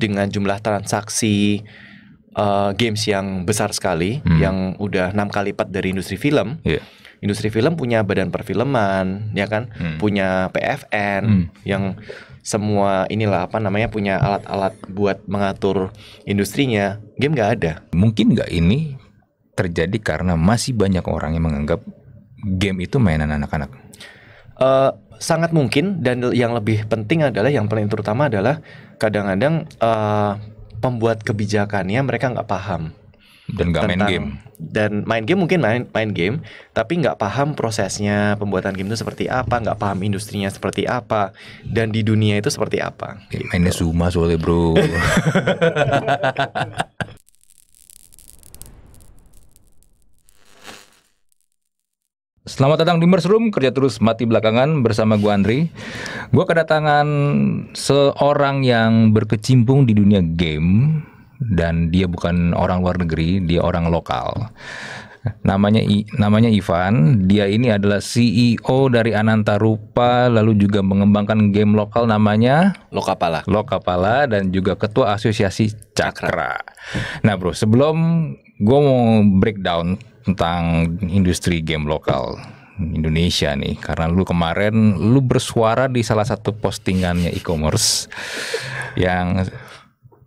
dengan jumlah transaksi uh, games yang besar sekali, hmm. yang udah enam kali lipat dari industri film. Yeah. Industri film punya badan perfilman, ya kan, hmm. punya PFN hmm. yang semua inilah apa namanya punya alat-alat buat mengatur industrinya. Game nggak ada. Mungkin nggak ini terjadi karena masih banyak orang yang menganggap game itu mainan anak-anak. Uh, sangat mungkin dan yang lebih penting adalah yang paling terutama adalah kadang-kadang uh, pembuat kebijakannya mereka nggak paham dan nggak main game dan main game mungkin main main game tapi nggak paham prosesnya pembuatan game itu seperti apa nggak paham industrinya seperti apa dan di dunia itu seperti apa mainnya gitu. mainnya Zuma soalnya bro Selamat datang di Room, kerja terus mati belakangan bersama gue Andri. Gue kedatangan seorang yang berkecimpung di dunia game dan dia bukan orang luar negeri, dia orang lokal. Namanya I, namanya Ivan, dia ini adalah CEO dari Ananta Rupa, lalu juga mengembangkan game lokal namanya Lokapala. Lokapala dan juga ketua asosiasi Cakra. Cakra. Nah, Bro, sebelum gue mau breakdown tentang industri game lokal Indonesia nih karena lu kemarin lu bersuara di salah satu postingannya e-commerce yang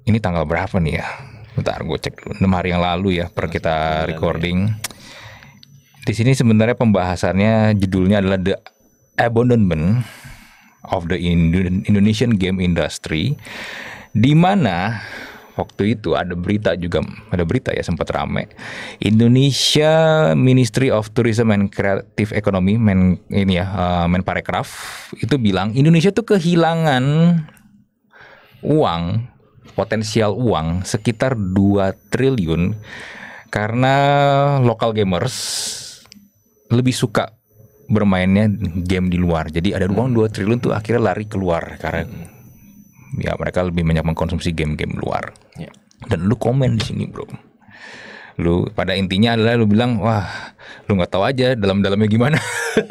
ini tanggal berapa nih ya? Bentar gue cek dulu. 6 hari yang lalu ya per kita ya? recording. Di sini sebenarnya pembahasannya judulnya adalah The Abandonment of the Indonesian Game Industry di mana waktu itu ada berita juga ada berita ya sempat rame Indonesia Ministry of Tourism and Creative Economy men ini ya uh, eh, Menparekraf itu bilang Indonesia tuh kehilangan uang potensial uang sekitar 2 triliun karena lokal gamers lebih suka bermainnya game di luar. Jadi ada uang 2 triliun tuh akhirnya lari keluar karena ya mereka lebih banyak mengkonsumsi game-game luar ya. dan lu komen di sini bro lu pada intinya adalah lu bilang wah lu nggak tahu aja dalam-dalamnya gimana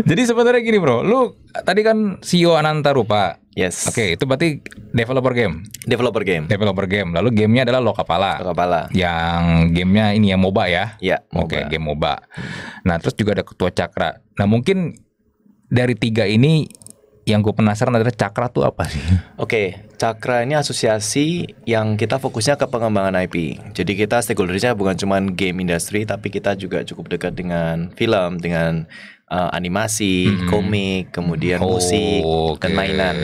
Jadi sebenarnya gini bro, lu tadi kan CEO Ananta Rupa. Yes. Oke, okay, itu berarti developer game. Developer game. Developer game. Lalu gamenya adalah Lokapala. Lokapala. Yang gamenya ini ya MOBA ya. Iya. Oke, okay, game MOBA. Nah terus juga ada Ketua Cakra. Nah mungkin dari tiga ini yang gue penasaran adalah cakra tuh apa sih? Oke, okay, cakra ini asosiasi yang kita fokusnya ke pengembangan IP. Jadi kita stakeholdernya bukan cuma game industry, tapi kita juga cukup dekat dengan film, dengan uh, animasi, mm -hmm. komik, kemudian oh, musik okay. dan mainan.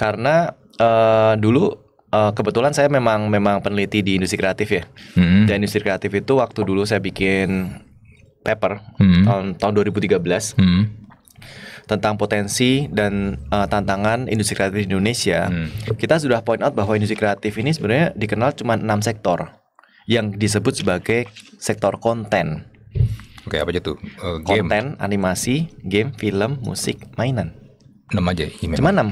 Karena uh, dulu uh, kebetulan saya memang memang peneliti di industri kreatif ya. Mm -hmm. Dan industri kreatif itu waktu dulu saya bikin paper mm -hmm. tahun tahun 2013. Mm -hmm tentang potensi dan uh, tantangan industri kreatif di Indonesia, hmm. kita sudah point out bahwa industri kreatif ini sebenarnya dikenal cuma enam sektor yang disebut sebagai sektor konten. Oke, apa aja tuh? Uh, game. Konten, animasi, game, film, musik, mainan. 6 aja. Ya cuma 6.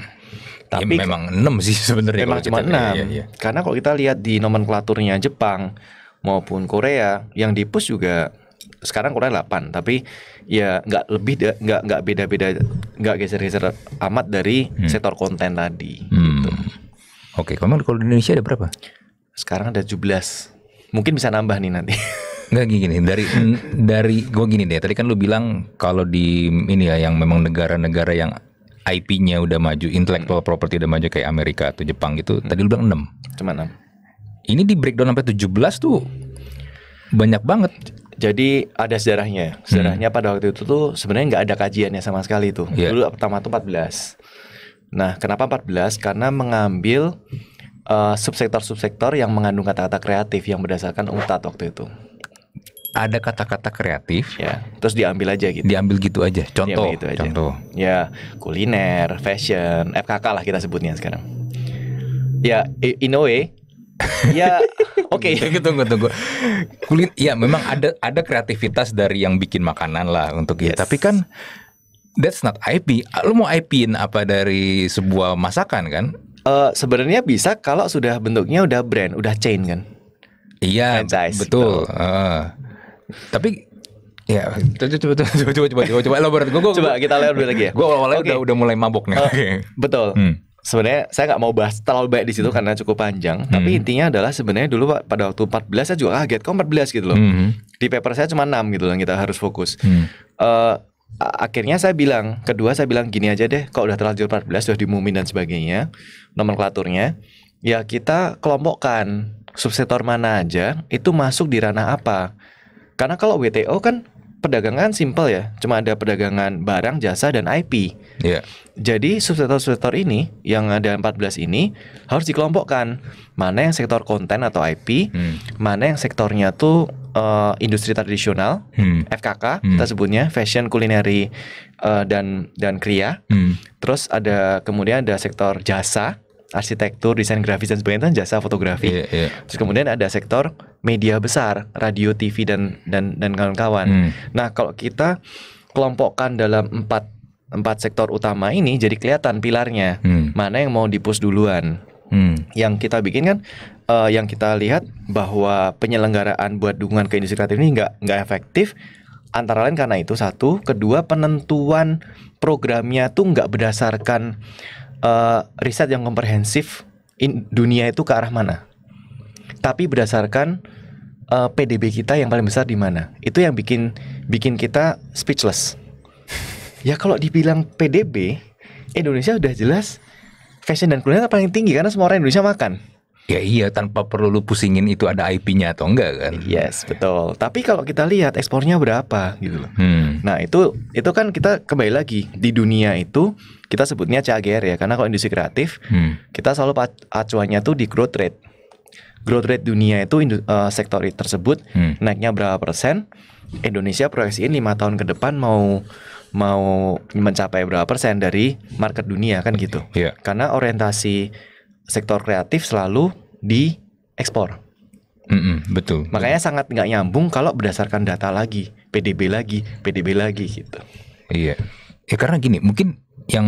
Tapi ya memang 6 sih sebenarnya. Memang cuma 6. Ya, ya. Karena kalau kita lihat di nomenklaturnya Jepang maupun Korea yang dipus juga sekarang kurang 8 tapi ya nggak lebih nggak nggak beda-beda nggak geser-geser amat dari hmm. sektor konten tadi. Hmm. Gitu. Oke, okay. kalau di Indonesia ada berapa? Sekarang ada 17. Mungkin bisa nambah nih nanti. Enggak gini dari dari gue gini deh. Tadi kan lu bilang kalau di ini ya yang memang negara-negara yang IP-nya udah maju, intellectual hmm. property udah maju kayak Amerika atau Jepang gitu. Hmm. Tadi lu bilang 6. Cuma enam. Ini di breakdown sampai 17 tuh banyak banget jadi ada sejarahnya. Sejarahnya hmm. pada waktu itu tuh sebenarnya nggak ada kajiannya sama sekali itu. Yeah. Iya. Dulu pertama tuh 14. Nah, kenapa 14? Karena mengambil uh, subsektor-subsektor yang mengandung kata-kata kreatif yang berdasarkan UNTAD waktu itu. Ada kata-kata kreatif, ya. Terus diambil aja gitu. Diambil gitu aja. Contoh. Gitu aja. Contoh. Ya, kuliner, fashion, FKK lah kita sebutnya sekarang. Ya, in a way ya oke okay. Gitu, gitu tunggu tunggu Kulit. ya memang ada ada kreativitas dari yang bikin makanan lah untuk gitu. yes. itu tapi kan that's not IP lu mau IPin apa dari sebuah masakan kan uh, sebenarnya bisa kalau sudah bentuknya udah brand udah chain kan iya Franchise, betul, Uh, tapi Ya, coba coba coba coba coba coba coba, coba, coba, coba, kita lihat lagi ya. Gue awalnya okay. udah udah mulai mabok nih. Uh, betul. Hmm sebenarnya saya nggak mau bahas terlalu banyak di situ hmm. karena cukup panjang. Hmm. Tapi intinya adalah sebenarnya dulu pak pada waktu 14 saya juga kaget kok 14 gitu loh. Hmm. Di paper saya cuma 6 gitu loh kita harus fokus. Hmm. Uh, akhirnya saya bilang, kedua saya bilang gini aja deh, kok udah terlanjur 14 sudah diumumin dan sebagainya, nomenklaturnya, ya kita kelompokkan subsektor mana aja itu masuk di ranah apa. Karena kalau WTO kan perdagangan simple ya, cuma ada perdagangan barang, jasa dan IP. Yeah. Jadi subsektor-subsektor ini yang ada 14 ini harus dikelompokkan mana yang sektor konten atau IP, hmm. mana yang sektornya tuh uh, industri tradisional, hmm. FKK hmm. kita sebutnya fashion, kulineri uh, dan dan kria. Hmm. Terus ada kemudian ada sektor jasa, arsitektur, desain grafis dan sebagainya kan jasa fotografi. Yeah, yeah. Terus kemudian ada sektor media besar, radio, TV dan dan dan kawan-kawan. Hmm. Nah, kalau kita kelompokkan dalam empat empat sektor utama ini jadi kelihatan pilarnya. Hmm. Mana yang mau dipus duluan? Hmm. Yang kita bikin kan uh, yang kita lihat bahwa penyelenggaraan buat dukungan ke industri kreatif ini nggak nggak efektif antara lain karena itu satu, kedua penentuan programnya tuh nggak berdasarkan uh, riset yang komprehensif in dunia itu ke arah mana tapi berdasarkan uh, eh, PDB kita yang paling besar di mana. Itu yang bikin bikin kita speechless. ya kalau dibilang PDB, Indonesia udah jelas fashion dan kuliner paling tinggi karena semua orang Indonesia makan. Ya iya tanpa perlu lu pusingin itu ada IP-nya atau enggak kan. Yes, betul. Tapi kalau kita lihat ekspornya berapa gitu loh. Hmm. Nah, itu itu kan kita kembali lagi di dunia itu kita sebutnya CAGR ya karena kalau industri kreatif hmm. kita selalu acuannya tuh di growth rate growth rate dunia itu uh, sektor tersebut hmm. naiknya berapa persen Indonesia proyeksiin lima tahun ke depan mau mau mencapai berapa persen dari market dunia kan gitu yeah. karena orientasi sektor kreatif selalu di ekspor mm -mm, betul makanya betul. sangat nggak nyambung kalau berdasarkan data lagi PDB lagi PDB lagi gitu iya yeah. ya karena gini mungkin yang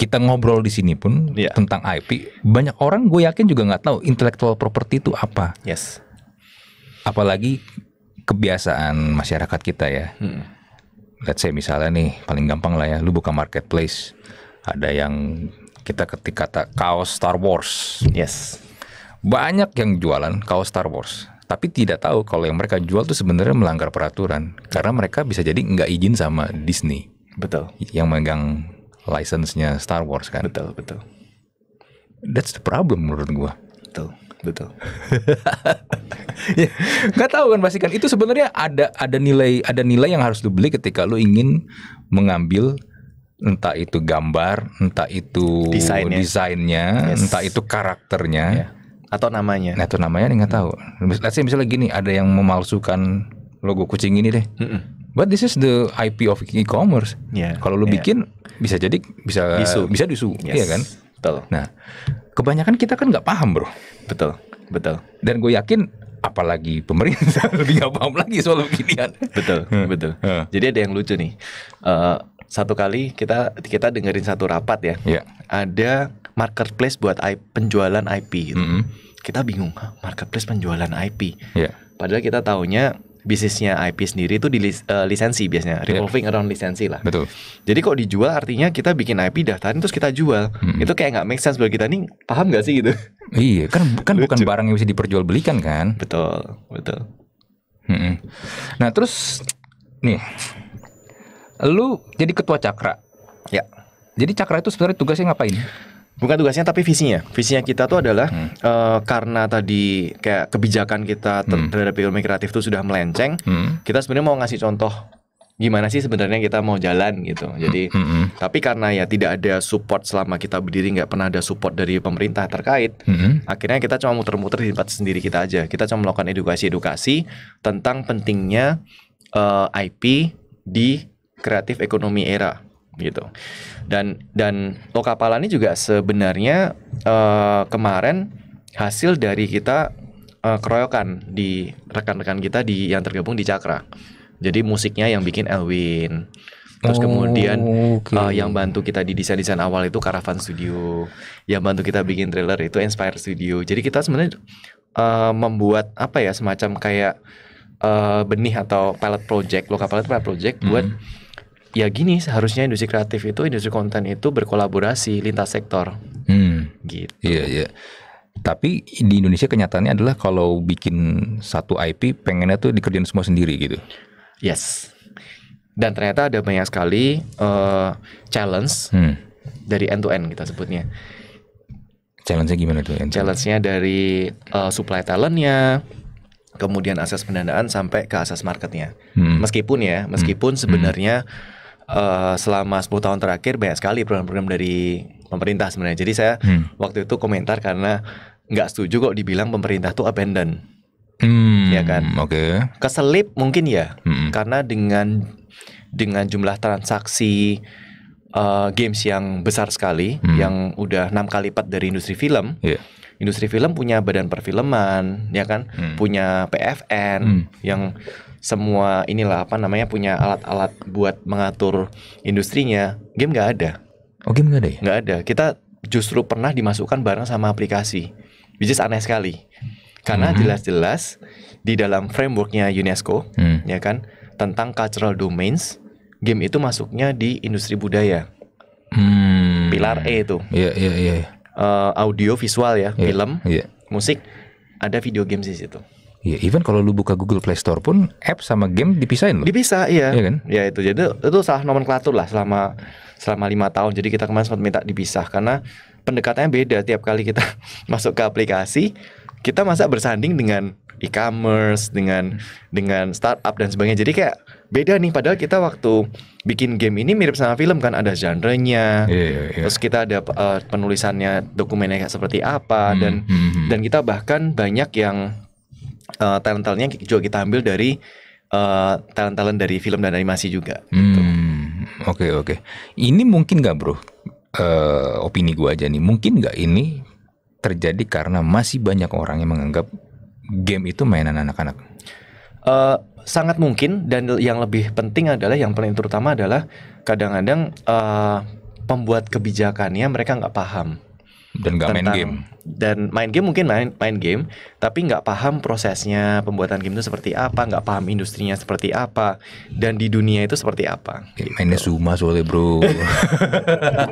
kita ngobrol di sini pun yeah. tentang IP banyak orang gue yakin juga nggak tahu intelektual properti itu apa yes apalagi kebiasaan masyarakat kita ya hmm. let's say misalnya nih paling gampang lah ya lu buka marketplace ada yang kita ketik kata kaos Star Wars yes banyak yang jualan kaos Star Wars tapi tidak tahu kalau yang mereka jual tuh sebenarnya melanggar peraturan karena mereka bisa jadi nggak izin sama Disney betul yang megang license-nya Star Wars kan. Betul, betul. That's the problem menurut gua. Betul, betul. Enggak ya, tahu kan pasti kan itu sebenarnya ada ada nilai ada nilai yang harus dibeli ketika lu ingin mengambil entah itu gambar, entah itu desainnya, desainnya yes. entah itu karakternya. Yeah. Atau namanya. Nah, itu namanya nggak tahu. Let's say misalnya gini, ada yang memalsukan logo kucing ini deh. Mm -mm. But this is the IP of e-commerce. Yeah. Kalau lu yeah. bikin bisa jadi bisa disu. bisa disu, yes. iya kan? Betul. Nah, kebanyakan kita kan nggak paham, Bro. Betul. Betul. Dan gue yakin apalagi pemerintah lebih nggak paham lagi soal beginian. Betul, betul. Hmm. Jadi ada yang lucu nih. Uh, satu kali kita kita dengerin satu rapat ya. Yeah. Ada marketplace buat IP, penjualan IP. Gitu. Mm -hmm. Kita bingung, marketplace penjualan IP. Yeah. Padahal kita taunya bisnisnya IP sendiri itu di lis, uh, lisensi biasanya iya. revolving yeah. around lisensi lah. Betul. Jadi kok dijual artinya kita bikin IP daftarin terus kita jual. Hmm. Itu kayak nggak make sense buat kita nih paham nggak sih gitu? Iya kan kan bukan barang yang bisa diperjualbelikan kan? Betul betul. Hmm. Nah terus nih lu jadi ketua cakra. Ya. Jadi cakra itu sebenarnya tugasnya ngapain? bukan tugasnya tapi visinya. Visinya kita tuh adalah hmm. uh, karena tadi kayak kebijakan kita ter hmm. terhadap ekonomi kreatif itu sudah melenceng, hmm. kita sebenarnya mau ngasih contoh gimana sih sebenarnya kita mau jalan gitu. Jadi hmm, hmm, hmm. tapi karena ya tidak ada support selama kita berdiri nggak pernah ada support dari pemerintah terkait, hmm. hmm. akhirnya kita cuma muter-muter di tempat sendiri kita aja. Kita cuma melakukan edukasi-edukasi tentang pentingnya uh, eh, IP di kreatif ekonomi era gitu. Dan dan Lokapala ini juga sebenarnya uh, kemarin hasil dari kita uh, keroyokan di rekan-rekan kita di yang tergabung di Cakra. Jadi musiknya yang bikin Elwin. Terus oh, kemudian okay. uh, eh, yang bantu kita di desain-desain awal itu Caravan Studio. Yang bantu kita bikin trailer itu Inspire Studio. Jadi kita sebenarnya uh, membuat apa ya semacam kayak uh, benih atau pilot project, lokal pilot pilot project buat mm -hmm ya gini seharusnya industri kreatif itu industri konten itu berkolaborasi lintas sektor. Hmm. Gitu. Iya yeah, iya. Yeah. Tapi di Indonesia kenyataannya adalah kalau bikin satu IP pengennya tuh dikerjain semua sendiri gitu. Yes. Dan ternyata ada banyak sekali uh, challenge hmm. dari end to end kita sebutnya. Challenge-nya gimana tuh? Challenge-nya dari uh, supply talentnya, kemudian asas pendanaan sampai ke asas marketnya. Hmm. Meskipun ya, meskipun hmm. sebenarnya hmm uh, selama 10 tahun terakhir banyak sekali program-program dari pemerintah sebenarnya. Jadi saya hmm. waktu itu komentar karena nggak setuju kok dibilang pemerintah tuh abandon. Hmm, ya kan? Oke. Okay. Keselip mungkin ya. Hmm. Karena dengan dengan jumlah transaksi uh, games yang besar sekali hmm. yang udah enam kali lipat dari industri film. Yeah. Industri film punya badan perfilman, ya kan? Hmm. Punya PFN hmm. yang semua inilah apa namanya punya alat-alat buat mengatur industrinya, game nggak ada. Oh game nggak ada ya? Nggak ada. Kita justru pernah dimasukkan bareng sama aplikasi, which is aneh sekali. Karena mm-hmm. jelas-jelas mm -hmm. di dalam frameworknya UNESCO, mm. ya kan, tentang cultural domains, game itu masuknya di industri budaya. Mm. Pilar E itu. Iya yeah, iya yeah, iya. Yeah. Uh, audio visual ya, yeah, film, yeah. musik, ada video games di situ. Iya, even kalau lu buka Google Play Store pun app sama game dipisahin loh. Dipisah, iya. Iya kan? Ya itu jadi itu salah nomenklatur lah selama selama lima tahun. Jadi kita kemarin sempat minta dipisah karena pendekatannya beda tiap kali kita masuk ke aplikasi kita masa bersanding dengan e-commerce dengan dengan startup dan sebagainya jadi kayak beda nih padahal kita waktu bikin game ini mirip sama film kan ada genre-nya yeah, yeah, yeah. terus kita ada uh, penulisannya dokumennya kayak seperti apa mm, dan hmm, hmm. dan kita bahkan banyak yang uh, talent-talentnya juga kita ambil dari uh, talent-talent dari film dan animasi juga. Gitu. Hmm, oke hmm, gitu. oke. Okay, okay. Ini mungkin nggak bro? Uh, opini gue aja nih. Mungkin nggak ini terjadi karena masih banyak orang yang menganggap game itu mainan anak-anak. Uh, sangat mungkin dan yang lebih penting adalah yang paling terutama adalah kadang-kadang uh, pembuat kebijakannya mereka nggak paham dan nggak main game dan main game mungkin main main game tapi nggak paham prosesnya pembuatan game itu seperti apa nggak paham industrinya seperti apa dan di dunia itu seperti apa ya, gitu. mainnya Zuma soalnya bro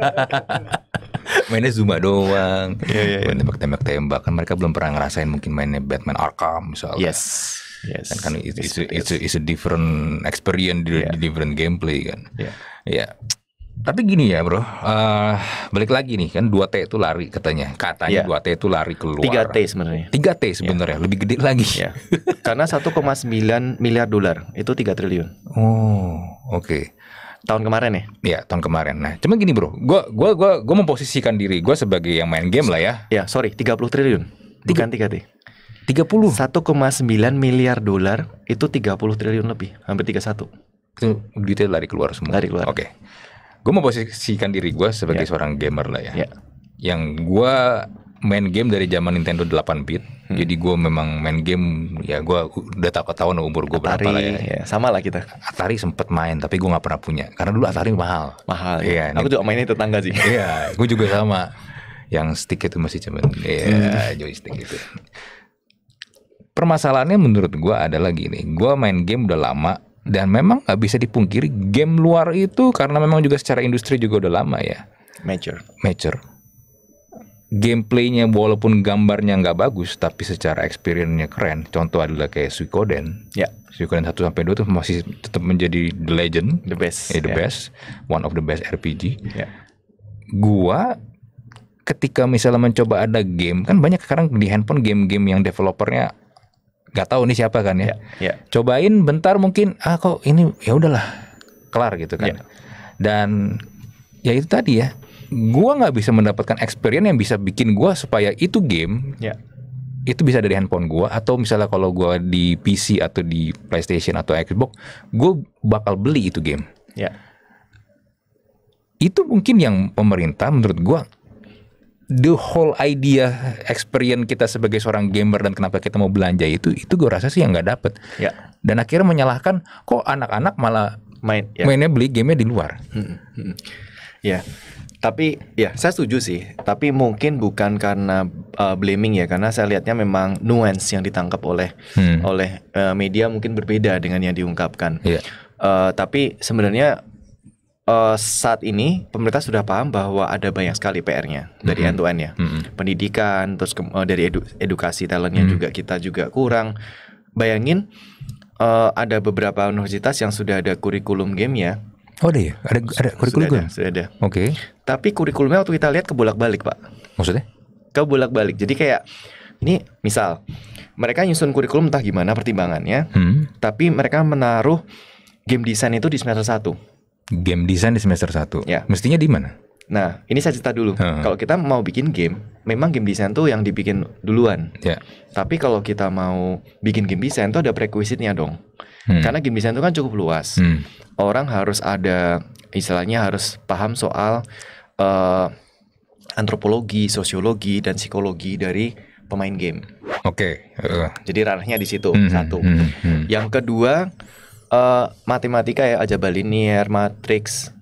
mainnya Zuma doang yeah, yeah, yeah. tembak tembak tembak kan mereka belum pernah ngerasain mungkin mainnya Batman Arkham misalnya yes yes kan, kan itu itu itu different experience yeah. different gameplay kan ya yeah. yeah tapi gini ya bro, uh, balik lagi nih kan 2T itu lari katanya. Katanya yeah. 2T itu lari keluar. 3T sebenarnya. 3T iya. sebenarnya, yeah. lebih gede lagi. Yeah. Karena 1,9 miliar dolar, itu 3 triliun. Oh, oke. Okay. Tahun kemarin ya? Iya, tahun kemarin. Nah, cuma gini bro, gue gua gua gua memposisikan diri gue sebagai yang main game lah ya. Ya, sorry, 30 triliun. Bukan 3T. 30. 1,9 miliar dolar itu 30 triliun lebih, hampir 31. Itu duitnya lari keluar semua. Lari keluar. Oke. Okay gue mau posisikan diri gue sebagai yeah. seorang gamer lah ya. Yeah. Yang gue main game dari zaman Nintendo 8 bit. Hmm. Jadi gue memang main game ya gue udah tak tahun umur gue berapa lah ya. ya. Sama lah kita. Atari sempet main tapi gue nggak pernah punya karena dulu Atari mahal. Mahal. Ya. Iya. Ya. Aku nah, juga mainnya tetangga sih. Iya. Gue juga sama. Yang stick itu masih cuman ya hmm. joystick gitu. Permasalahannya menurut gue adalah gini. Gue main game udah lama dan memang nggak bisa dipungkiri game luar itu karena memang juga secara industri juga udah lama ya. Major. Major. Gameplaynya walaupun gambarnya nggak bagus tapi secara experience-nya keren. Contoh adalah kayak Suikoden. Ya. Yeah. Suikoden 1 sampai 2 tuh masih tetap menjadi the legend, the best. Eh, the yeah. best, one of the best RPG. Yeah. Gua ketika misalnya mencoba ada game kan banyak sekarang di handphone game-game yang developernya nggak tahu ini siapa kan ya. Yeah, yeah. Cobain bentar mungkin ah kok ini ya udahlah kelar gitu kan. Yeah. Dan ya itu tadi ya, gua nggak bisa mendapatkan experience yang bisa bikin gua supaya itu game yeah. itu bisa dari handphone gua atau misalnya kalau gua di PC atau di PlayStation atau Xbox, gua bakal beli itu game. Yeah. Itu mungkin yang pemerintah menurut gua the whole idea experience kita sebagai seorang gamer dan kenapa kita mau belanja itu itu gue rasa sih yang nggak dapet ya. dan akhirnya menyalahkan kok anak-anak malah main ya. mainnya beli gamenya di luar hmm, hmm. hmm. ya tapi ya saya setuju sih tapi mungkin bukan karena uh, blaming ya karena saya lihatnya memang nuance yang ditangkap oleh hmm. oleh uh, media mungkin berbeda dengan yang diungkapkan ya. uh, tapi sebenarnya uh, saat ini pemerintah sudah paham bahwa ada banyak sekali PR-nya dari mm end end-to-end ya. hmm Pendidikan, terus ke, uh, dari edu, edukasi talentnya mm-hmm. juga kita juga kurang. Bayangin uh, ada beberapa universitas yang sudah ada kurikulum game ya Oh ada ya? Ada, ada kurikulum? Sudah ada. Sudah ada. Oke. Okay. Tapi kurikulumnya waktu kita lihat kebolak-balik pak. Maksudnya? Kebolak-balik. Jadi kayak ini misal mereka nyusun kurikulum entah gimana pertimbangannya, hmm. tapi mereka menaruh game design itu di semester satu game design di semester 1. Ya. Mestinya di mana? Nah, ini saya cerita dulu. Hmm. Kalau kita mau bikin game, memang game design tuh yang dibikin duluan. Yeah. Tapi kalau kita mau bikin game design tuh ada prerequisite dong. Hmm. Karena game design itu kan cukup luas. Hmm. Orang harus ada istilahnya harus paham soal uh, antropologi, sosiologi dan psikologi dari pemain game. Oke. Okay. Uh. Jadi ranahnya di situ hmm, hmm. satu. Hmm. Hmm. Yang kedua uh, matematika ya aja linear, matrix.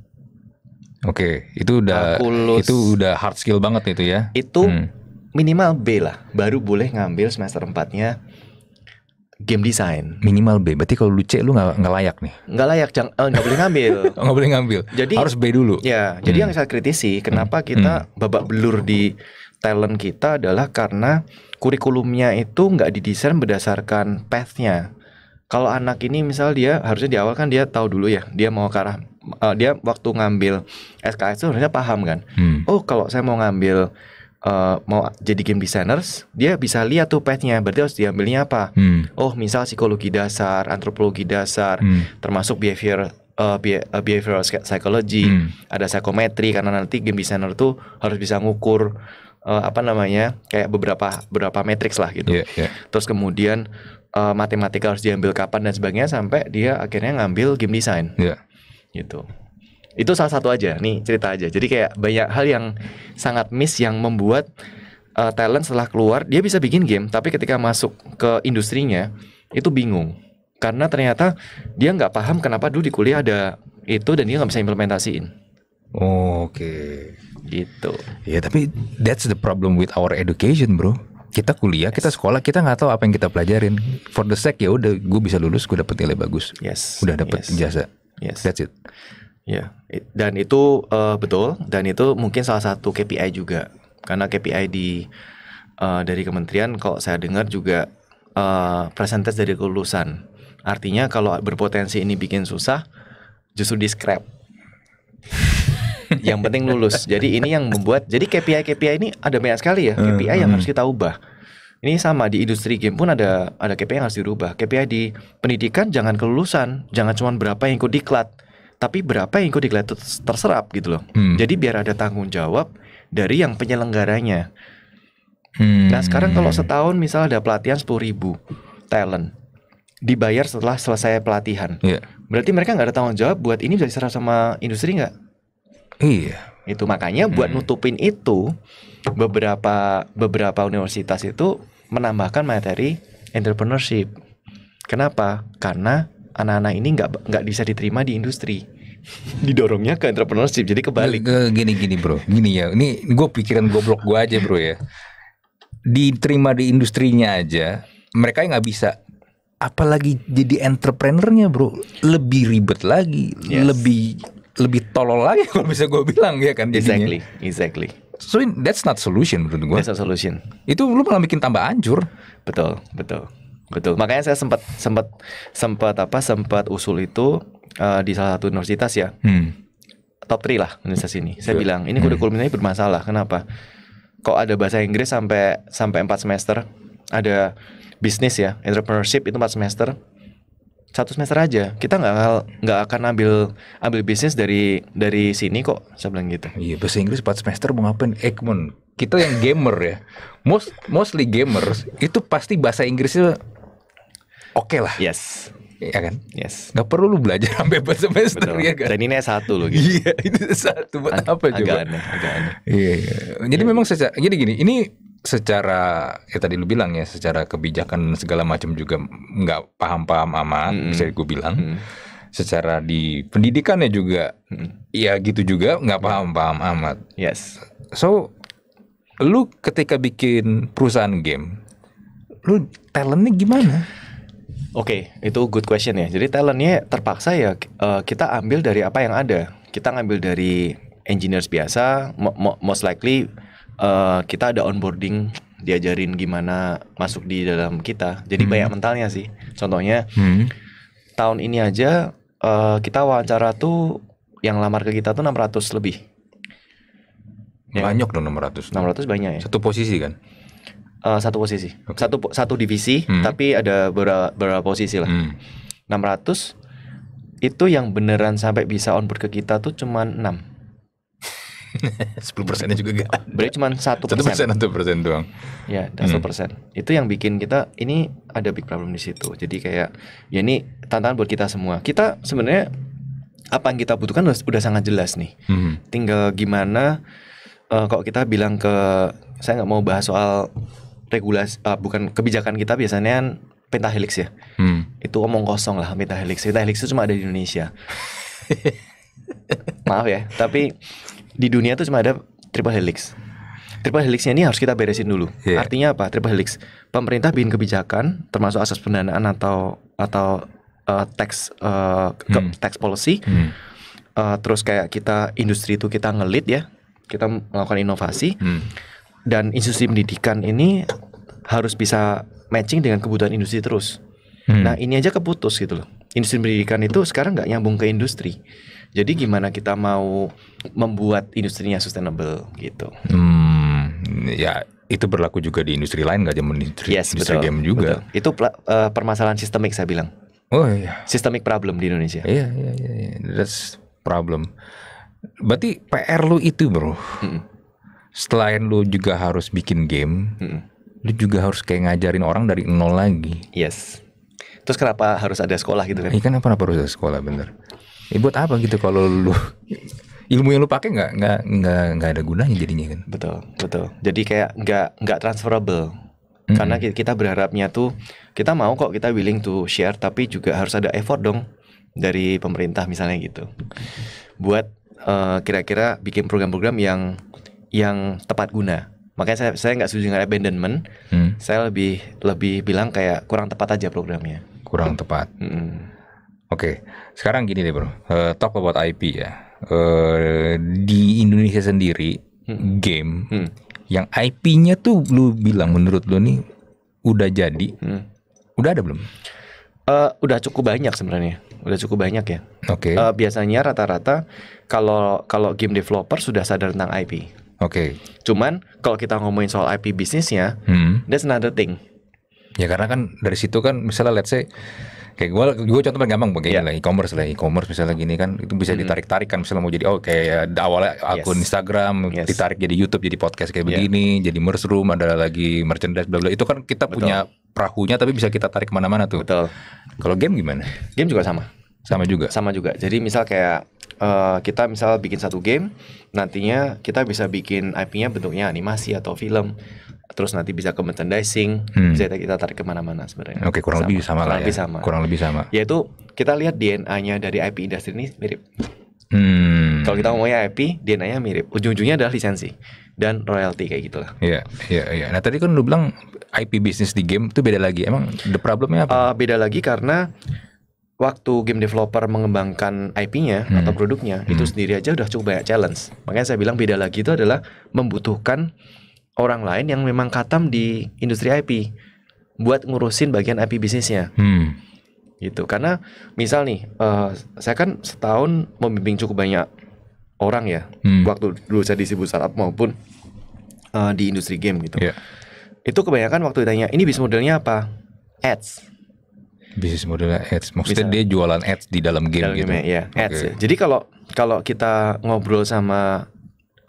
Oke, itu udah Kalkulus. itu udah hard skill banget itu ya. Itu hmm. minimal B lah, baru boleh ngambil semester 4-nya game design. Minimal B. Berarti kalau lu C lu nggak nggak layak nih. Nggak layak, jangan eh, nggak boleh ngambil. nggak boleh ngambil. Jadi harus B dulu. Ya, hmm. jadi yang saya kritisi kenapa hmm. kita hmm. babak belur di talent kita adalah karena kurikulumnya itu nggak didesain berdasarkan pathnya kalau anak ini misal dia harusnya di awal kan dia tahu dulu ya dia mau ke arah uh, dia waktu ngambil SKS itu harusnya paham kan hmm. oh kalau saya mau ngambil uh, mau jadi game designers dia bisa lihat tuh pathnya berarti harus diambilnya apa hmm. oh misal psikologi dasar antropologi dasar hmm. termasuk behavior Uh, behavioral psychology, hmm. ada psikometri karena nanti game designer tuh harus bisa ngukur uh, apa namanya kayak beberapa beberapa matrix lah gitu. Yeah, yeah. Terus kemudian uh, matematika harus diambil kapan dan sebagainya sampai dia akhirnya ngambil game design. Iya. Gitu. Itu salah satu aja nih cerita aja. Jadi kayak banyak hal yang sangat miss yang membuat uh, talent setelah keluar dia bisa bikin game tapi ketika masuk ke industrinya itu bingung karena ternyata dia nggak paham kenapa dulu di kuliah ada itu dan dia nggak bisa implementasiin. Oke. Okay. Gitu. Ya tapi that's the problem with our education bro kita kuliah, kita sekolah, kita nggak tahu apa yang kita pelajarin. For the sake ya udah, gue bisa lulus, gue dapet nilai bagus. Yes. Udah dapet yes. jasa. Yes. That's it. Ya. Yeah. Dan itu uh, betul. Dan itu mungkin salah satu KPI juga. Karena KPI di uh, dari kementerian, kalau saya dengar juga uh, eh, persentase dari kelulusan. Artinya kalau berpotensi ini bikin susah, justru di scrap yang penting lulus. Jadi ini yang membuat jadi KPI KPI ini ada banyak sekali ya KPI hmm, yang harus kita ubah. Ini sama di industri game pun ada ada KPI yang harus dirubah. KPI di pendidikan jangan kelulusan, jangan cuma berapa yang ikut diklat, tapi berapa yang ikut diklat terserap gitu loh. Hmm. Jadi biar ada tanggung jawab dari yang penyelenggaranya. Hmm. Nah sekarang kalau setahun misalnya ada pelatihan sepuluh ribu talent, dibayar setelah selesai pelatihan. Yeah. Berarti mereka nggak ada tanggung jawab buat ini bisa diserap sama industri nggak? Iya. Itu makanya hmm. buat nutupin itu beberapa beberapa universitas itu menambahkan materi entrepreneurship. Kenapa? Karena anak-anak ini nggak nggak bisa diterima di industri didorongnya ke entrepreneurship jadi kebalik gini gini bro gini ya ini gue pikiran goblok gue aja bro ya diterima di industrinya aja mereka yang nggak bisa apalagi jadi entrepreneurnya bro lebih ribet lagi yes. lebih lebih tolol lagi kalau bisa gue bilang ya kan jadinya. Exactly, exactly. So that's not solution menurut gue. That's not solution. Itu lu malah bikin tambah anjur. Betul, betul. Betul. Makanya saya sempat sempat sempat apa sempat usul itu uh, di salah satu universitas ya. Hmm. Top 3 lah universitas ini. Saya Good. bilang, ini kurikulum hmm. ini bermasalah. Kenapa? Kok ada bahasa Inggris sampai sampai 4 semester? Ada bisnis ya, entrepreneurship itu 4 semester satu semester aja kita nggak nggak akan ambil ambil bisnis dari dari sini kok saya bilang gitu iya bahasa Inggris empat semester mau ngapain Ekmon kita yang gamer ya most mostly gamers itu pasti bahasa Inggrisnya oke okay lah yes iya kan yes nggak perlu lu belajar sampai empat semester Betul. ya kan dan ini S1 loh gitu iya itu satu 1 buat Ag apa agak coba agak aneh agak aneh iya, iya. jadi iya. memang secara jadi gini ini secara ya tadi lu bilang ya secara kebijakan segala macam juga nggak paham-paham amat mm -hmm. bisa gue bilang mm -hmm. secara di pendidikannya juga mm -hmm. ya gitu juga nggak ya. paham-paham amat yes so lu ketika bikin perusahaan game lu talentnya gimana Oke, okay, itu good question ya. Jadi talentnya terpaksa ya eh, kita ambil dari apa yang ada. Kita ngambil dari engineers biasa, most likely uh, kita ada onboarding diajarin gimana masuk di dalam kita. Jadi hmm. banyak mentalnya sih. Contohnya hmm. tahun ini aja uh, kita wawancara tuh yang lamar ke kita tuh 600 lebih. Ya. Banyak ya. dong 600. 600 banyak ya. Satu posisi kan? Uh, satu posisi. Okay. Satu satu divisi hmm. tapi ada beberapa, beberapa posisi lah. Hmm. 600 itu yang beneran sampai bisa onboard ke kita tuh cuman 6. Sepuluh persennya juga gak Berarti cuma satu persen. Satu persen doang. Ya, satu hmm. persen. Itu yang bikin kita ini ada big problem di situ. Jadi kayak ya ini tantangan buat kita semua. Kita sebenarnya apa yang kita butuhkan udah, udah sangat jelas nih. Hmm. Tinggal gimana uh, eh, kalau kita bilang ke saya nggak mau bahas soal regulasi uh, bukan kebijakan kita biasanya kan helix ya. Hmm. Itu omong kosong lah helix. pentahelix. helix itu cuma ada di Indonesia. Maaf ya, tapi di dunia itu cuma ada triple helix. Triple helixnya ini harus kita beresin dulu. Yeah. Artinya apa? Triple helix. Pemerintah bikin kebijakan, termasuk asas pendanaan atau atau uh, tax uh, hmm. tax policy. Hmm. Uh, terus kayak kita industri itu kita ngelit ya, kita melakukan inovasi. Hmm. Dan institusi pendidikan ini harus bisa matching dengan kebutuhan industri terus. Hmm. Nah ini aja keputus gitu loh. Industri pendidikan itu sekarang nggak nyambung ke industri. Jadi gimana kita mau membuat industrinya sustainable gitu. Hmm, ya itu berlaku juga di industri lain nggak, cuma industri, yes, industri betul, game juga. Betul. Itu uh, permasalahan sistemik saya bilang. Oh iya. Sistemik problem di Indonesia. Iya iya iya, iya. that's problem. Berarti PR lu itu bro. Mm Selain lu juga harus bikin game, mm lu juga harus kayak ngajarin orang dari nol lagi. Yes. Terus kenapa harus ada sekolah gitu kan? Iya apa harus ada sekolah bener? Ya buat apa gitu kalau lu ilmu yang lu pakai nggak nggak nggak nggak ada gunanya jadinya kan? Betul betul. Jadi kayak nggak nggak transferable. Mm-hmm. Karena kita berharapnya tuh kita mau kok kita willing to share tapi juga harus ada effort dong dari pemerintah misalnya gitu. Buat uh, kira-kira bikin program-program yang yang tepat guna. Makanya saya saya nggak setuju dengan abandonment. Hmm. Saya lebih lebih bilang kayak kurang tepat aja programnya. Kurang tepat. Hmm. Oke, sekarang gini deh bro, uh, talk about IP ya. Uh, di Indonesia sendiri hmm. game hmm. yang IP-nya tuh lu bilang menurut lu nih udah jadi, hmm. udah ada belum? Uh, udah cukup banyak sebenarnya, udah cukup banyak ya. Oke. Okay. Uh, biasanya rata-rata kalau kalau game developer sudah sadar tentang IP. Oke. Okay. Cuman kalau kita ngomongin soal IP bisnisnya, hmm. that's another thing. Ya karena kan dari situ kan misalnya let's say kayak gue gue contoh paling gampang kayak yeah. lah e-commerce lah e-commerce misalnya gini kan itu bisa mm. ditarik tarik kan misalnya mau jadi oh kayak awalnya akun Instagram yes. ditarik jadi YouTube jadi podcast kayak yeah. begini jadi room ada lagi merchandise bla bla itu kan kita Betul. punya perahunya tapi bisa kita tarik kemana-mana tuh. Betul. Kalau game gimana? Game juga sama. Sama juga. Sama juga. Jadi misal kayak uh, kita misal bikin satu game, nantinya kita bisa bikin IP-nya bentuknya animasi atau film terus nanti bisa ke merchandising, hmm. bisa kita tarik kemana-mana sebenarnya. Oke, okay, kurang sama. lebih sama kurang lah ya. sama. Kurang lebih sama. Yaitu kita lihat DNA-nya dari IP industri ini mirip. Hmm. Kalau kita ngomongnya IP, DNA-nya mirip. Ujung-ujungnya adalah lisensi dan royalty kayak gitulah. Iya, iya, iya. Nah tadi kan lu bilang IP bisnis di game itu beda lagi. Emang the problemnya apa? Uh, beda lagi karena waktu game developer mengembangkan IP-nya hmm. atau produknya hmm. itu sendiri aja udah cukup banyak challenge. Makanya saya bilang beda lagi itu adalah membutuhkan orang lain yang memang katam di industri IP buat ngurusin bagian IP bisnisnya. Hmm. Gitu. Karena misal nih, uh, saya kan setahun membimbing cukup banyak orang ya. Hmm. Waktu dulu saya di Startup maupun uh, di industri game gitu. Yeah. Itu kebanyakan waktu ditanya, ini bisnis modelnya apa? Ads. Bisnis modelnya ads. Maksudnya Bisa. dia jualan ads di dalam game dalam gitu. Game, iya, ya, ads. Okay. Jadi kalau kalau kita ngobrol sama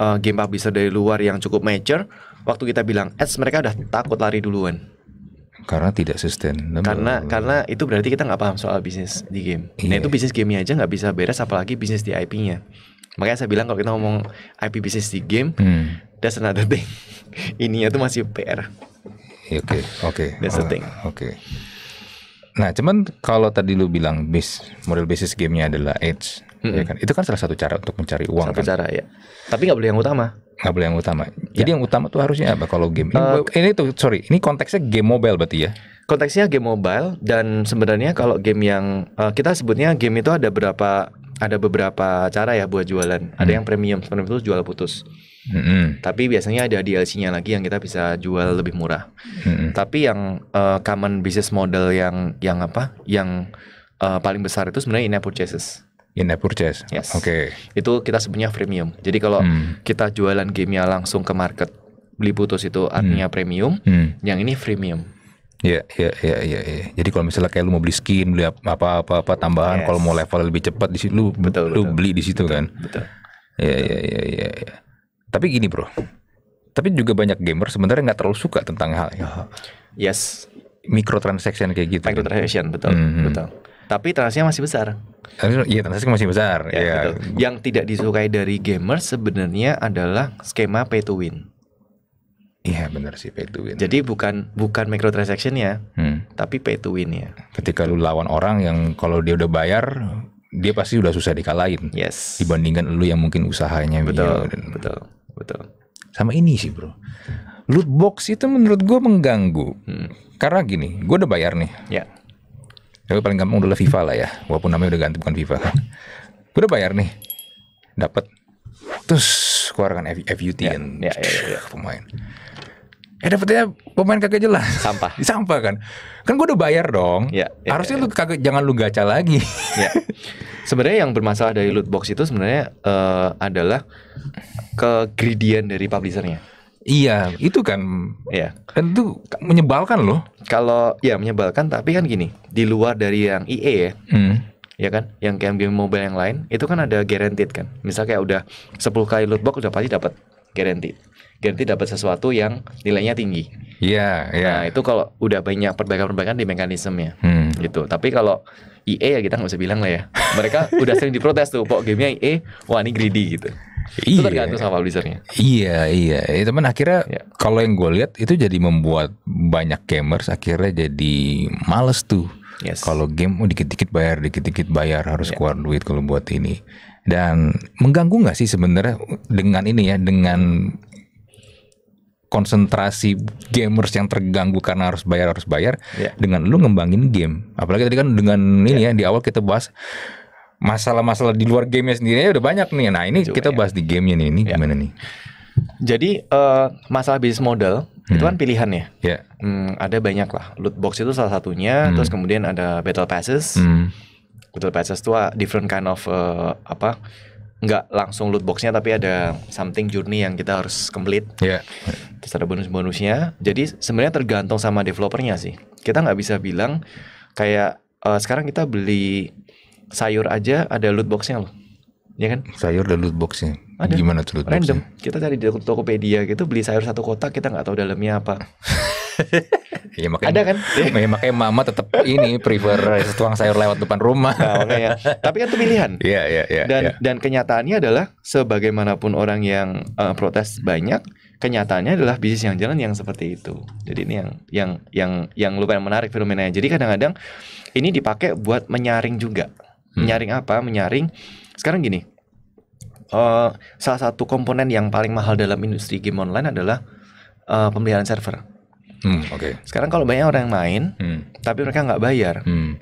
uh, game publisher dari luar yang cukup mature, waktu kita bilang ads mereka udah takut lari duluan karena tidak sustain karena karena itu berarti kita nggak paham soal bisnis di game yeah. nah iya. itu bisnis gamenya aja nggak bisa beres apalagi bisnis di IP-nya makanya saya bilang kalau kita ngomong IP bisnis di game hmm. that's another thing ininya tuh masih PR iya, oke oke that's the thing ah, oke okay. nah cuman kalau tadi lu bilang bis model bisnis gamenya adalah edge hmm. ya kan? Itu kan salah satu cara untuk mencari uang. Satu kan? cara ya. Tapi nggak boleh yang utama. Nggak boleh yang utama. Iya. Jadi ya. yang utama tuh harusnya apa kalau game? Ini, uh, ini tuh sorry, ini konteksnya game mobile berarti ya? Konteksnya game mobile dan sebenarnya kalau game yang uh, kita sebutnya game itu ada berapa ada beberapa cara ya buat jualan. Hmm. Ada yang premium, premium itu jual putus. Mm-hmm. Tapi biasanya ada DLC-nya lagi yang kita bisa jual lebih murah. Mm-hmm. Tapi yang uh, common business model yang yang apa? Yang uh, paling besar itu sebenarnya in-app purchases in app purchase. Yes. Oke. Okay. Itu kita sebutnya premium. Jadi kalau hmm. kita jualan gamenya langsung ke market, beli putus itu hmm. artinya hmm. premium, hmm. yang ini freemium. Iya, iya, iya, iya. Ya. Jadi kalau misalnya kayak lu mau beli skin, beli apa apa apa tambahan, yes. kalau mau level lebih cepat di situ lu betul, lu betul. beli di situ kan? betul, kan. Betul. Iya, iya, iya, iya. Tapi gini, Bro. Tapi juga banyak gamer sebenarnya nggak terlalu suka tentang hal ini. Yes. Microtransaction kayak gitu. Kan? Microtransaction, betul, mm -hmm. betul. Tapi transaksinya masih besar. Iya transaksi masih besar. Ya, ya. Gitu. Yang tidak disukai dari gamer sebenarnya adalah skema pay to win. Iya benar sih pay to win. Jadi bukan bukan micro transaction ya, hmm. tapi pay to win ya. Ketika lu lawan orang yang kalau dia udah bayar, dia pasti udah susah dikalahin. Yes. Dibandingkan lu yang mungkin usahanya. Betul. ya. Betul. Betul. Sama ini sih bro, loot box itu menurut gue mengganggu. Hmm. Karena gini, gue udah bayar nih. Ya. Tapi ya, paling gampang adalah FIFA lah ya. Walaupun namanya udah ganti bukan FIFA. Gue udah bayar nih. Dapat. Terus keluarkan FUT ya, kan. Ya, ya, ya, ya. Pemain. Eh dapetnya pemain kagak jelas. Sampah. Sampah kan. Kan gue udah bayar dong. Ya, ya, ya Harusnya ya, ya. lu kagak jangan lu gacha lagi. ya. Sebenarnya yang bermasalah dari loot box itu sebenarnya uh, adalah kegridian dari publishernya. Iya, itu kan. ya Kan itu menyebalkan loh. Kalau ya menyebalkan tapi kan gini, di luar dari yang IE ya. Hmm. Ya kan, yang game game mobile yang lain itu kan ada guaranteed kan. Misal kayak udah 10 kali loot box udah pasti dapat guaranteed. Guaranteed dapat sesuatu yang nilainya tinggi. Iya, yeah, iya. Yeah. Nah, itu kalau udah banyak perbaikan-perbaikan di mekanismenya. Hmm. Gitu. Tapi kalau IE ya kita nggak usah bilang lah ya. Mereka udah sering diprotes tuh, pok gamenya IE, wah ini greedy gitu. Iya. Itu tergantung sama publishernya. Iya iya. Ya, teman akhirnya yeah. kalau yang gue lihat itu jadi membuat banyak gamers akhirnya jadi males tuh. Yes. Kalau game oh dikit-dikit bayar, dikit-dikit bayar harus yeah. keluar duit kalau buat ini. Dan mengganggu nggak sih sebenarnya dengan ini ya dengan konsentrasi gamers yang terganggu karena harus bayar harus bayar yeah. dengan lu ngembangin game. Apalagi tadi kan dengan ini yeah. ya di awal kita bahas masalah-masalah di luar gamenya sendiri udah banyak nih. Nah ini Juga, kita ya. bahas di gamenya nih. Ini ya. gimana nih? Jadi uh, masalah bisnis model hmm. itu kan pilihan ya. Yeah. Hmm, ada banyak lah. Loot box itu salah satunya. Hmm. Terus kemudian ada battle passes. Hmm. Battle passes itu ah, different kind of uh, apa? Nggak langsung loot boxnya tapi ada something journey yang kita harus complete. Yeah. Terus ada bonus-bonusnya. Jadi sebenarnya tergantung sama developernya sih. Kita nggak bisa bilang kayak uh, sekarang kita beli sayur aja ada loot boxnya loh ya kan sayur ada loot boxnya ada. gimana tuh loot random kita cari di Tokopedia gitu beli sayur satu kotak kita nggak tahu dalamnya apa ya makanya, ada kan ya, makanya mama tetap ini prefer tuang sayur lewat depan rumah nah, makanya. tapi kan itu pilihan Iya, iya, iya. dan ya. dan kenyataannya adalah sebagaimanapun orang yang uh, protes banyak kenyataannya adalah bisnis yang jalan yang seperti itu. Jadi ini yang yang yang yang lumayan menarik fenomenanya. Jadi kadang-kadang ini dipakai buat menyaring juga. Hmm. Menyaring apa? Menyaring. Sekarang gini, uh, salah satu komponen yang paling mahal dalam industri game online adalah uh, pemeliharaan server. Hmm, Oke. Okay. Sekarang kalau banyak orang yang main, hmm. tapi mereka nggak bayar, hmm.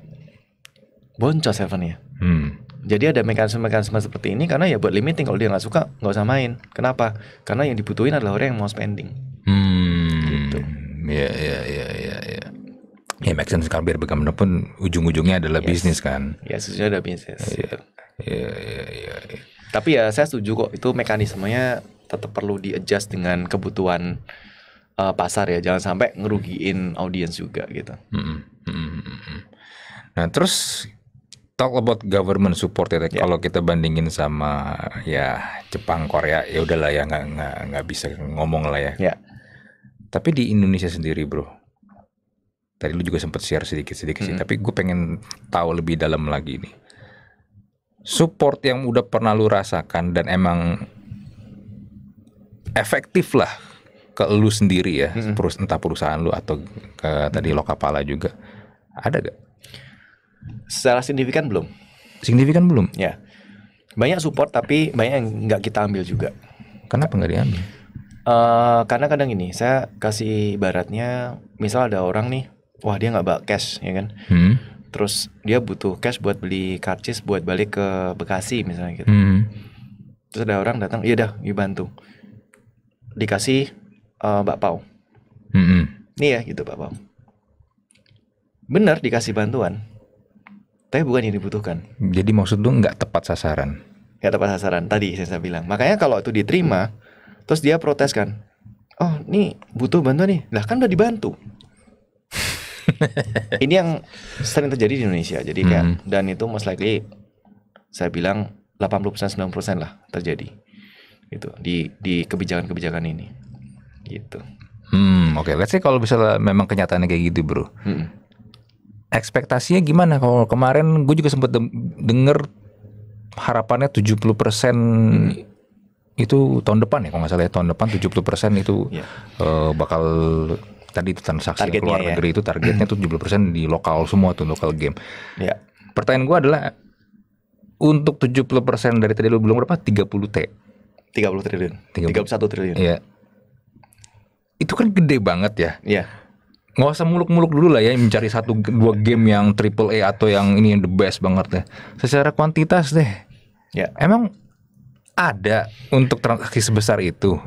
boncos servernya. Hmm. Jadi ada mekanisme-mekanisme seperti ini karena ya buat limiting kalau dia nggak suka nggak usah main. Kenapa? Karena yang dibutuhin adalah orang yang mau spending. Hmm. Gitu. Iya iya iya. Ya ya make sense kan biar bagaimanapun ujung-ujungnya adalah yes. bisnis kan ya sejujurnya ada bisnis iya iya, iya iya iya tapi ya saya setuju kok itu mekanismenya tetap perlu di adjust dengan kebutuhan uh, pasar ya jangan sampai ngerugiin audiens juga gitu mm -hmm. -hmm. nah terus talk about government support ya yeah. kalau kita bandingin sama ya Jepang Korea ya udahlah ya nggak nggak bisa ngomong lah ya yeah. tapi di Indonesia sendiri bro Tadi lu juga sempat share sedikit-sedikit sih, -hmm. tapi gue pengen tahu lebih dalam lagi nih. Support yang udah pernah lu rasakan dan emang efektif lah ke lu sendiri ya, mm -hmm. entah perusahaan lu atau ke tadi lokapala juga. Ada gak? Secara signifikan belum. Signifikan belum? Ya. Banyak support tapi banyak yang nggak kita ambil juga. Kenapa nggak diambil? Uh, karena kadang ini saya kasih baratnya misal ada orang nih wah dia nggak bawa cash ya kan hmm. terus dia butuh cash buat beli karcis buat balik ke Bekasi misalnya gitu hmm. terus ada orang datang iya dah dibantu dikasih uh, Pau hmm. nih ya gitu Mbak Pau Bener dikasih bantuan tapi bukan yang dibutuhkan jadi maksud lu nggak tepat sasaran nggak tepat sasaran tadi saya bilang makanya kalau itu diterima terus dia protes kan oh nih butuh bantuan nih lah kan udah dibantu ini yang sering terjadi di Indonesia. Jadi kan hmm. dan itu most likely saya bilang 80% 90% lah terjadi. Gitu di di kebijakan-kebijakan ini. Gitu. Hmm, oke. Okay. Let's say kalau bisa memang kenyataannya kayak gitu, Bro. Hmm. Ekspektasinya gimana? Kalau kemarin gue juga sempat de denger harapannya 70% hmm. itu tahun depan ya kalau nggak salah ya tahun depan 70% itu yeah. Iya. uh, bakal tadi itu transaksi targetnya, luar ya. negeri itu targetnya tuh 70% di lokal semua tuh lokal game. Ya. Pertanyaan gua adalah untuk 70% dari tadi lu belum berapa? 30 T. 30 triliun. 30. 31 triliun. Iya. Itu kan gede banget ya. Iya. Nggak usah muluk-muluk dulu lah ya mencari satu dua game yang triple A atau yang ini yang the best banget deh. Ya. Secara kuantitas deh. Ya. Emang ada untuk transaksi sebesar itu?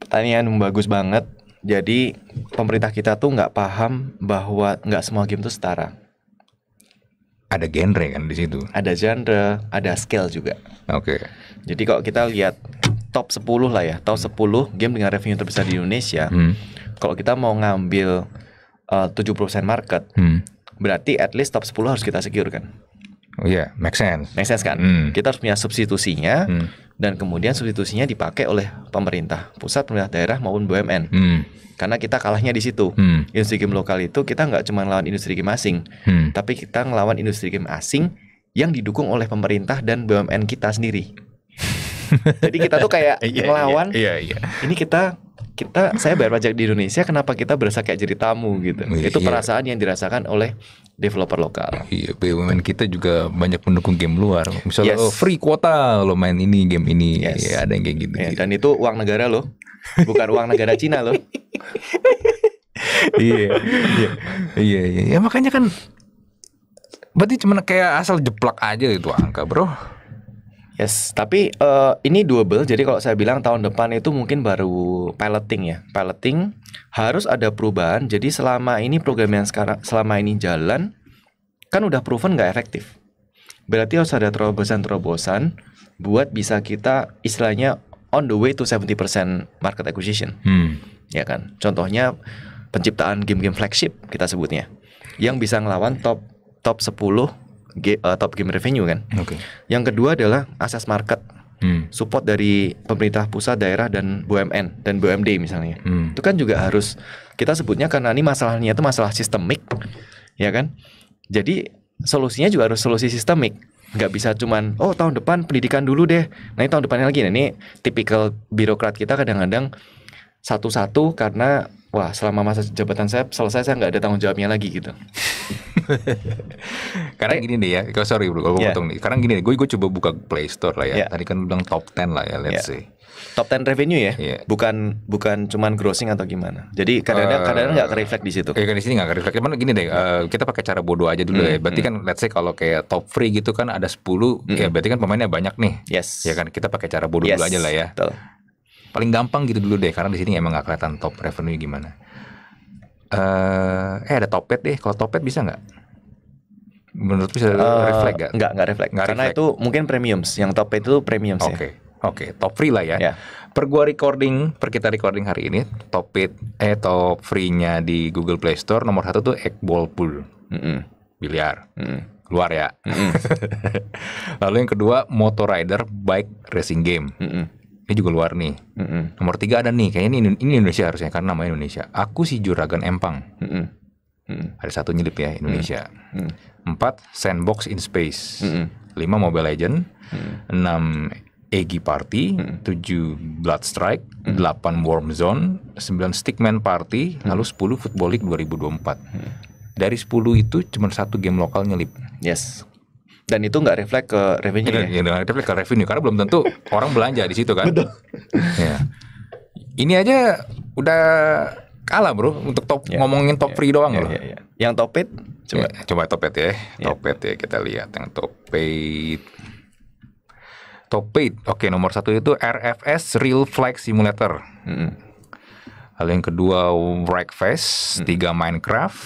Pertanyaan bagus banget. Jadi pemerintah kita tuh nggak paham bahwa nggak semua game tuh setara. Ada genre kan di situ. Ada genre, ada skill juga. Oke. Okay. Jadi kalau kita lihat top 10 lah ya, top 10 game dengan revenue terbesar di Indonesia. Hmm. Kalau kita mau ngambil eh, uh, 70% market, hmm. berarti at least top 10 harus kita secure kan. Oh iya, yeah, make sense. Make sense kan? Hmm. Kita harus punya substitusinya. Hmm dan kemudian substitusinya dipakai oleh pemerintah pusat, pemerintah daerah maupun BUMN. Hmm. Karena kita kalahnya di situ. Hmm. Industri game lokal itu kita nggak cuma lawan industri game asing, hmm. tapi kita ngelawan industri game asing yang didukung oleh pemerintah dan BUMN kita sendiri. Jadi kita tuh kayak yeah, iya, ngelawan. Yeah, yeah, yeah. Ini kita kita saya bayar pajak di Indonesia kenapa kita berasa kayak jadi tamu gitu iya, itu perasaan yang dirasakan oleh developer lokal iya BUMN kita juga banyak pendukung game luar misalnya yes. oh, free kuota lo main ini game ini yes. ya ada yang kayak gitu, ya, dan itu uang negara lo, bukan uang negara Cina loh iya, iya iya iya ya makanya kan berarti cuma kayak asal jeplak aja itu angka bro Yes, tapi uh, ini doable. Jadi kalau saya bilang tahun depan itu mungkin baru piloting ya. Piloting harus ada perubahan. Jadi selama ini program yang sekarang selama ini jalan kan udah proven nggak efektif. Berarti harus ada terobosan-terobosan buat bisa kita istilahnya on the way to 70% market acquisition. Hmm. Ya kan? Contohnya penciptaan game-game flagship kita sebutnya yang bisa ngelawan top top 10 uh, top game revenue kan. Okay. Yang kedua adalah asas market. Hmm. Support dari pemerintah pusat, daerah dan BUMN dan BUMD misalnya. Hmm. Itu kan juga harus kita sebutnya karena ini masalahnya itu masalah sistemik, ya kan? Jadi solusinya juga harus solusi sistemik nggak bisa cuman oh tahun depan pendidikan dulu deh nanti tahun depannya lagi nah, ini tipikal birokrat kita kadang-kadang satu-satu karena wah selama masa jabatan saya selesai saya nggak ada tanggung jawabnya lagi gitu. Karena gini deh ya, kalau oh, sorry bro, gue yeah. nih. Karena gini, gue gue coba buka Play Store lah ya. Yeah. Tadi kan bilang top 10 lah ya, let's yeah. see. Top 10 revenue ya, yeah. bukan bukan cuman grossing atau gimana. Jadi kadang-kadang uh, eh, kadang nggak reflect di situ. Iya, di sini nggak reflect. Cuman gini deh, uh, kita pakai cara bodoh aja dulu mm, ya. Mm-hmm. Berarti mm. kan let's say kalau kayak top free gitu kan ada 10, mm. ya mm-hmm. berarti kan pemainnya banyak nih. Yes. Ya kan kita pakai cara bodoh yes. dulu aja lah ya. Betul paling gampang gitu dulu deh karena di sini emang gak kelihatan top revenue gimana uh, eh ada topet deh kalau topet bisa nggak menurut bisa uh, eh, reflek gak? Nggak, nggak Nggak Karena reflect. itu mungkin premiums. Yang top itu premiums okay. ya. Oke, okay, top free lah ya. Yeah. Per gua recording, per kita recording hari ini, top eh top free-nya di Google Play Store nomor satu tuh Eggball Pool, mm -hmm. biliar, mm -hmm. luar ya. Mm -hmm. Lalu yang kedua Motor Rider Bike Racing Game. Mm -hmm. Ini juga luar nih. Mm -mm. Nomor tiga ada nih, kayaknya ini, ini Indonesia harusnya karena namanya Indonesia. Aku si juragan empang. Mm Mm Ada satu nyelip ya Indonesia. Mm -hmm. Empat sandbox in space. Mm -hmm. Lima Mobile Legend. Enam Egi Party, tujuh Blood Strike, delapan Warm Zone, sembilan Stickman Party, lalu sepuluh Football League 2024. Mm -hmm. Dari sepuluh itu cuma satu game lokal nyelip. Yes dan itu nggak reflect ke revenue ya. ya iya, reflect ke revenue karena belum tentu orang belanja di situ kan. Betul. Ya. Ini aja udah kalah bro untuk top ya, ngomongin top ya, free doang ya, loh. Ya, ya. Yang paid coba ya, coba paid ya. Topet ya kita lihat yang top top paid Oke, nomor satu itu RFS Real Flag Simulator. Hmm. Lalu yang kedua Breakfast, hmm. tiga Minecraft,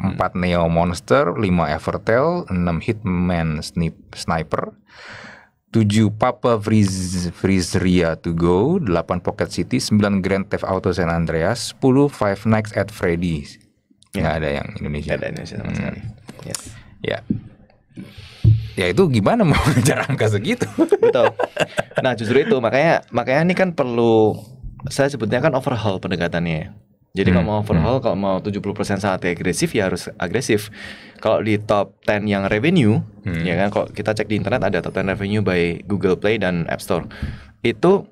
4 hmm. Neo Monster, 5 Evertail, 6 Hitman Snip Sniper, 7 Papa Friz Ria to Go, 8 Pocket City, 9 Grand Theft Auto San Andreas, 10 Five Nights at Freddy's. Ya. Gak ada yang Indonesia. Gak ada Indonesia sama hmm. Yes. Ya. Ya itu gimana mau ngejar angka segitu? Betul. Nah justru itu makanya makanya ini kan perlu saya sebutnya kan overhaul pendekatannya jadi hmm. kalau mau overhaul, hmm. kalau mau 70% saat agresif ya harus agresif. Kalau di top 10 yang revenue, hmm. ya kan kalau kita cek di internet ada top 10 revenue by Google Play dan App Store. Itu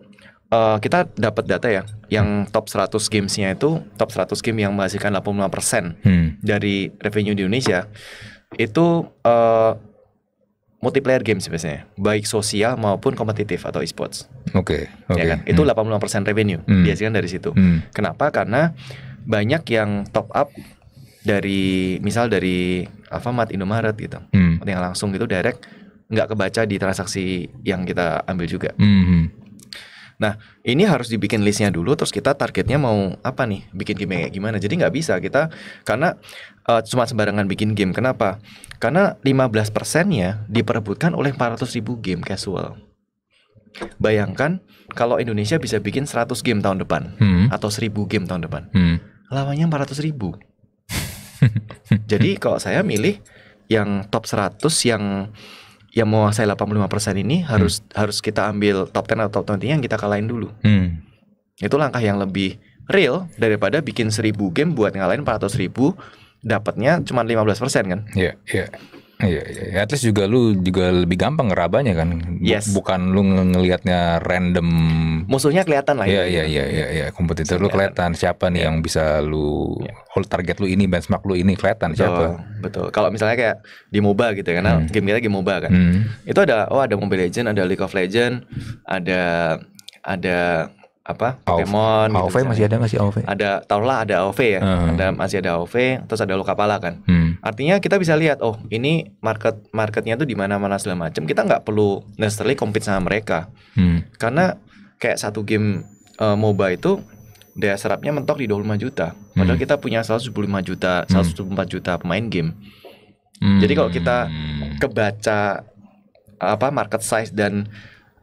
uh, kita dapat data ya, yang top 100 gamesnya itu top 100 game yang menghasilkan 85% hmm. dari revenue di Indonesia. Itu uh, multiplayer games biasanya, baik sosial maupun kompetitif atau esports. Oke. Okay, okay. Ya kan? Itu hmm. 85% revenue hmm. dihasilkan dari situ. Hmm. Kenapa? Karena banyak yang top up dari misal dari Alfamart, Indomaret gitu, hmm. yang langsung gitu direct nggak kebaca di transaksi yang kita ambil juga. Hmm. hmm. Nah, ini harus dibikin listnya dulu, terus kita targetnya mau apa nih? Bikin game kayak gimana? Jadi nggak bisa kita karena uh, cuma sembarangan bikin game. Kenapa? Karena 15 persennya diperebutkan oleh 400 ribu game casual. Bayangkan kalau Indonesia bisa bikin 100 game tahun depan hmm. atau 1000 game tahun depan, hmm. lawannya 400 ribu. Jadi kalau saya milih yang top 100 yang yang mau menguasai 85% hmm. ini harus hmm. harus kita ambil top ten atau top 20 yang kita kalahin dulu. Hmm. Itu langkah yang lebih real daripada bikin seribu game buat ngalahin ratus ribu dapatnya cuma 15% kan? Iya, yeah, iya. Yeah. Iya, iya, iya, at least juga lu juga lebih gampang ngerabanya kan. Yes. Bukan lu ngelihatnya random. Musuhnya kelihatan lah. Ya. Iya, iya, iya, iya, iya. Kompetitor lu kelihatan siapa nih iya. yang bisa lu iya. hold target lu ini, benchmark lu ini kelihatan betul, siapa. Betul. Kalau misalnya kayak di MOBA gitu ya, karena hmm. game kita game MOBA kan. Hmm. Itu ada oh ada Mobile Legend, ada League of Legend, ada ada apa Pokemon AOV, gitu AOV masih ada masih sih AOV? Ada taulah lah ada AOV ya, hmm. ada masih ada AOV, terus ada Luka pala kan. Hmm. Artinya kita bisa lihat oh ini market marketnya tuh di mana-mana segala macam. Kita nggak perlu necessarily compete sama mereka. Hmm. Karena kayak satu game uh, MOBA itu daya serapnya mentok di 25 juta. Padahal hmm. kita punya lima juta, 174 hmm. juta pemain game. Hmm. Jadi kalau kita kebaca apa market size dan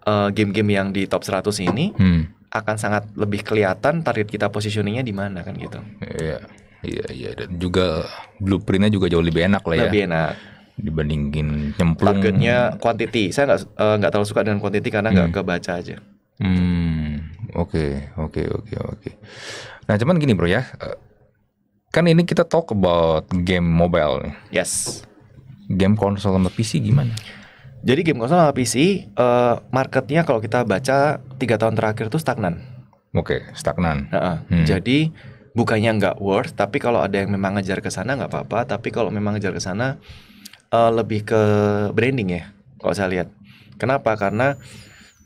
eh, game-game uh, yang di top 100 ini hmm akan sangat lebih kelihatan target kita positioningnya di mana kan gitu. Iya, iya, iya. Dan juga blueprintnya juga jauh lebih enak lah ya. Lebih enak dibandingin nyemplung. Targetnya quantity. Saya nggak eh, nggak uh, terlalu suka dengan quantity karena nggak hmm. kebaca aja. Hmm, oke, okay, oke, okay, oke, okay, oke. Okay. Nah, cuman gini bro ya, kan ini kita talk about game mobile. Yes. Game konsol sama PC gimana? Hmm jadi game konsol sama PC uh, eh, marketnya kalau kita baca tiga tahun terakhir itu stagnan. Oke, okay, stagnan. Uh -uh. Hmm. Jadi bukannya nggak worth, tapi kalau ada yang memang ngejar ke sana nggak apa-apa. Tapi kalau memang ngejar ke sana uh, lebih ke branding ya, kalau saya lihat. Kenapa? Karena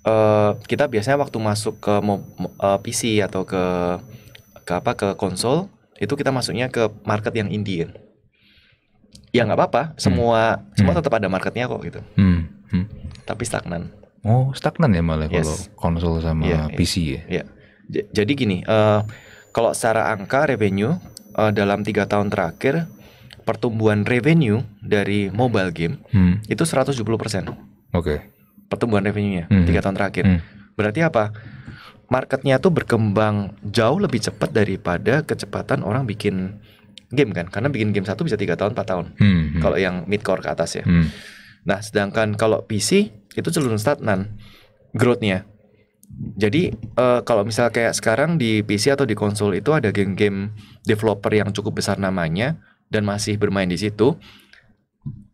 uh, kita biasanya waktu masuk ke uh, PC atau ke ke apa ke konsol itu kita masuknya ke market yang Indian ya nggak apa-apa semua hmm. semua hmm. tetap ada marketnya kok gitu hmm. Hmm. tapi stagnan oh stagnan ya malah yes. kalau konsol sama yeah, PC yeah. ya yeah. jadi gini uh, kalau secara angka revenue uh, dalam tiga tahun terakhir pertumbuhan revenue dari mobile game hmm. itu 170 persen oke okay. pertumbuhan revenue-nya hmm. tiga tahun terakhir hmm. berarti apa marketnya tuh berkembang jauh lebih cepat daripada kecepatan orang bikin game kan karena bikin game satu bisa tiga tahun empat tahun hmm. hmm. kalau yang mid core ke atas ya hmm. nah sedangkan kalau PC itu cenderung stagnan growthnya jadi uh, kalau misal kayak sekarang di PC atau di konsol itu ada game-game developer yang cukup besar namanya dan masih bermain di situ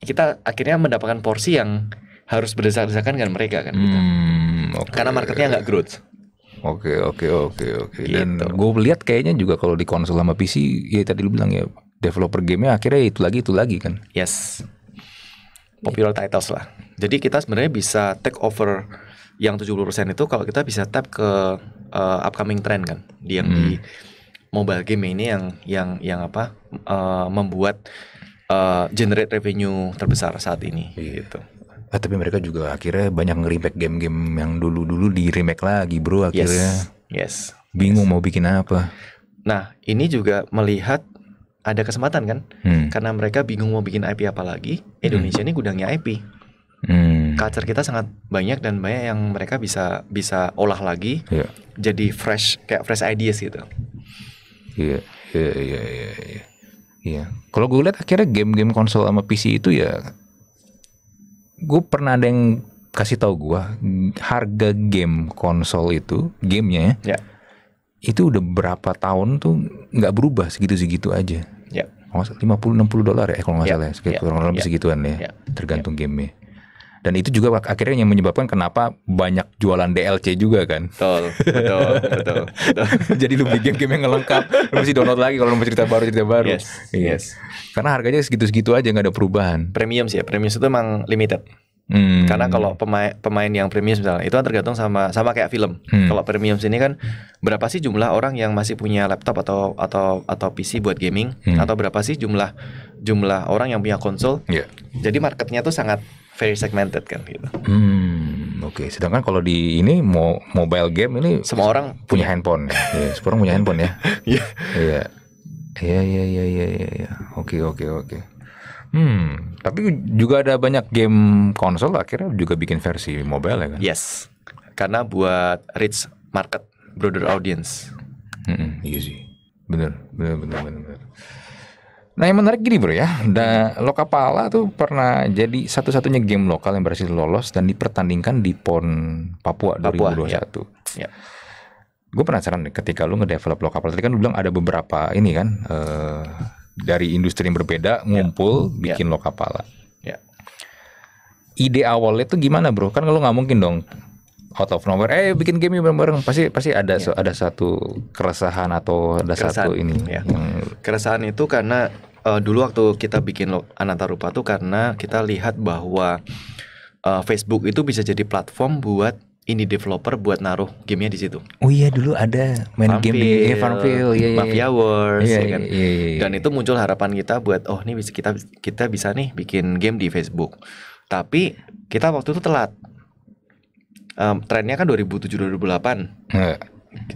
kita akhirnya mendapatkan porsi yang harus berdesak-desakan dengan mereka kan gitu. hmm, gitu. okay. karena marketnya nggak growth Oke oke oke oke. Okay. Dan gitu. gue lihat kayaknya juga kalau di konsol sama PC ya tadi lu bilang ya developer gamenya akhirnya itu lagi itu lagi kan. Yes. Popular yeah. Gitu. titles lah. Jadi kita sebenarnya bisa take over yang 70% itu kalau kita bisa tap ke uh, upcoming trend kan. Di yang hmm. di mobile game ini yang yang yang apa uh, membuat uh, generate revenue terbesar saat ini yeah. gitu. Ah, tapi mereka juga akhirnya banyak nge-remake game-game yang dulu-dulu di remake lagi, Bro, akhirnya. Yes. yes. Bingung yes. mau bikin apa. Nah, ini juga melihat ada kesempatan kan? Hmm. Karena mereka bingung mau bikin IP apa lagi, hmm. Indonesia hmm. ini gudangnya IP. Hmm. Culture kita sangat banyak dan banyak yang mereka bisa bisa olah lagi. Yeah. Jadi fresh kayak fresh ideas gitu. Iya, iya, iya, iya, iya. iya. Kalau gue lihat akhirnya game-game konsol sama PC itu ya gue pernah ada yang kasih tahu gue harga game konsol itu gamenya ya yeah. itu udah berapa tahun tuh nggak berubah segitu segitu aja ya. lima puluh, enam puluh dolar ya kalau nggak yeah. salah ya, ya, kurang lebih ya. segituan ya tergantung gamenya dan itu juga akhirnya yang menyebabkan kenapa banyak jualan DLC juga kan. Betul, betul, betul. betul. Jadi lu bikin game yang lengkap, lu mesti download lagi kalau mau cerita baru cerita baru. Yes, iya. yes. Karena harganya segitu-segitu aja nggak ada perubahan. Premium sih ya, premium itu emang limited. Hmm. Karena kalau pemain pemain yang premium misalnya itu kan tergantung sama sama kayak film. Hmm. Kalau premium sini kan berapa sih jumlah orang yang masih punya laptop atau atau atau PC buat gaming hmm. atau berapa sih jumlah jumlah orang yang punya konsol. Yeah. Jadi marketnya tuh sangat very segmented kan gitu. Hmm, oke. Okay. Sedangkan kalau di ini mo mobile game ini semua orang punya handphone. ya, semua orang punya handphone ya. Iya. iya. Iya. Iya iya iya iya iya. Oke oke oke. Hmm, tapi juga ada banyak game konsol akhirnya juga bikin versi mobile ya kan? Yes. Karena buat rich market, broader audience. Hmm, iya sih. Bener, bener, bener, bener, bener. Nah yang menarik gini bro ya, da, Lokapala tuh pernah jadi satu-satunya game lokal yang berhasil lolos dan dipertandingkan di PON Papua, Papua 2021. Ya. ya. Gue penasaran nih ketika lu ngedevelop Lokapala, tadi kan lu bilang ada beberapa ini kan uh, dari industri yang berbeda ngumpul ya. bikin ya. Lokapala. Ya. Ide awalnya tuh gimana bro? Kan lu nggak mungkin dong out of nowhere eh bikin game bareng-bareng pasti pasti ada yeah. Iya. ada satu keresahan atau ada keresahan, satu ini ya. yang... keresahan itu karena uh, dulu waktu kita bikin Ananta Rupa tuh karena kita lihat bahwa uh, Facebook itu bisa jadi platform buat ini developer buat naruh gamenya di situ. Oh iya dulu ada main Farmville, game di eh, Farmville, yeah, yeah, iya. Mafia Wars, yeah, yeah, iya, kan. yeah, yeah, yeah. Dan itu muncul harapan kita buat oh ini bisa kita kita bisa nih bikin game di Facebook. Tapi kita waktu itu telat um, trennya kan 2007-2008. Yeah. Iya.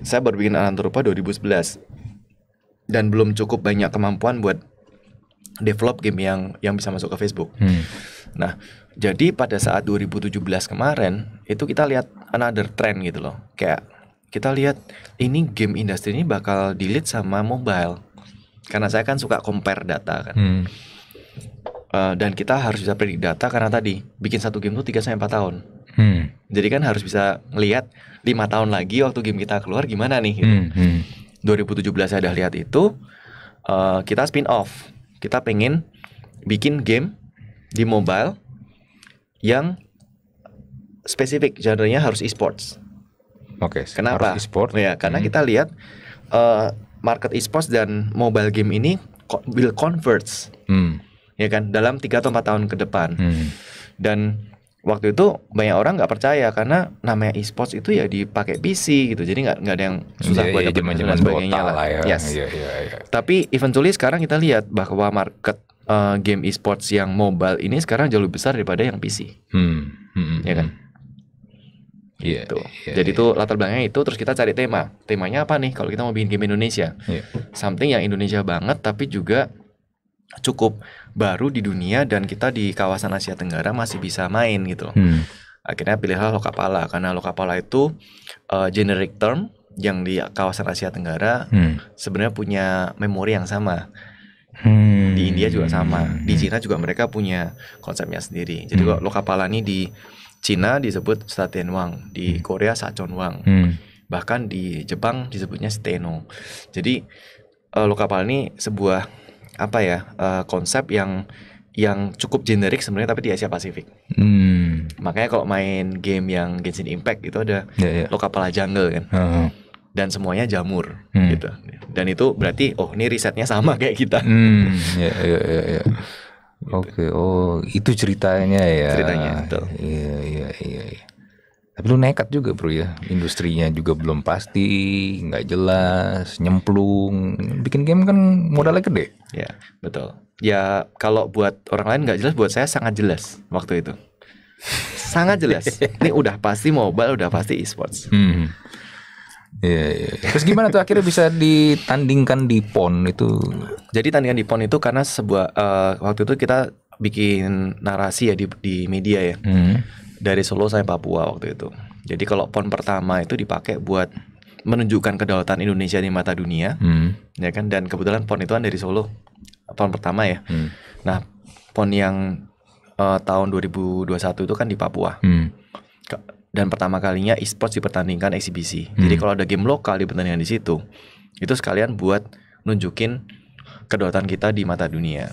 Saya baru bikin Alantropa 2011 dan belum cukup banyak kemampuan buat develop game yang yang bisa masuk ke Facebook. Hmm. Nah, jadi pada saat 2017 kemarin itu kita lihat another trend gitu loh. Kayak kita lihat ini game industri ini bakal delete sama mobile. Karena saya kan suka compare data kan. Hmm. Uh, dan kita harus bisa predik data karena tadi bikin satu game itu 3 sampai 4 tahun. Hmm. Jadi kan harus bisa lihat lima tahun lagi waktu game kita keluar gimana nih. Gitu. Hmm. Hmm. 2017 saya udah lihat itu uh, kita spin off. Kita pengen bikin game di mobile yang spesifik genrenya harus e-sports. Oke. Okay, Kenapa? e Ya, karena hmm. kita lihat uh, market e-sports dan mobile game ini will converge. Hmm. Ya kan, dalam tiga atau empat tahun ke depan. Hmm. Dan waktu itu banyak orang nggak percaya karena namanya e-sports itu ya dipakai PC gitu jadi nggak nggak ada yang susah iya, buat yeah, dapat yeah, dan sebagainya lah. ya. yes yeah, yeah, yeah. Iya. tapi eventually sekarang kita lihat bahwa market uh, game e-sports yang mobile ini sekarang jauh lebih besar daripada yang PC hmm. Hmm. ya kan hmm. Iya. Gitu. Yeah, Jadi yeah. itu latar belakangnya itu terus kita cari tema. Temanya apa nih kalau kita mau bikin game Indonesia? Yeah. Something yang Indonesia banget tapi juga cukup baru di dunia dan kita di kawasan Asia Tenggara masih bisa main gitu loh. Hmm. Akhirnya pilihlah Lokapala karena Lokapala itu uh, generic term yang di kawasan Asia Tenggara hmm. sebenarnya punya memori yang sama. Hmm. Di India juga sama, di hmm. Cina juga mereka punya konsepnya sendiri. Jadi hmm. Lokapala ini di Cina disebut Staten Wang, di hmm. Korea Sachon Wang. Hmm. Bahkan di Jepang disebutnya Steno. Jadi eh, Lokapala ini sebuah apa ya uh, konsep yang yang cukup generik sebenarnya tapi di Asia Pasifik. Hmm. Makanya kalau main game yang Genshin Impact itu ada yeah, yeah. lo kapal jungle kan. Uh -huh. Dan semuanya jamur hmm. gitu. Dan itu berarti oh ini risetnya sama kayak kita. Hmm. Ya ya, ya ya Oke, oh itu ceritanya ya. Ceritanya betul. Iya iya iya. iya. Tapi lu nekat juga bro ya, industrinya juga belum pasti, nggak jelas, nyemplung. Bikin game kan modalnya gede. Ya, betul. Ya kalau buat orang lain nggak jelas, buat saya sangat jelas waktu itu. Sangat jelas. Ini udah pasti mobile, udah pasti esports. Hmm. ya. ya. Terus gimana tuh akhirnya bisa ditandingkan di PON itu? Jadi tandingan di PON itu karena sebuah uh, waktu itu kita bikin narasi ya di, di media ya. Hmm dari Solo sampai Papua waktu itu. Jadi kalau pon pertama itu dipakai buat menunjukkan kedaulatan Indonesia di mata dunia, hmm. ya kan? Dan kebetulan pon itu kan dari Solo, pon pertama ya. Hmm. Nah, pon yang uh, tahun 2021 itu kan di Papua. Hmm. Dan pertama kalinya e e-sports dipertandingkan eksibisi. Hmm. Jadi kalau ada game lokal dipertandingkan di situ, itu sekalian buat nunjukin kedaulatan kita di mata dunia.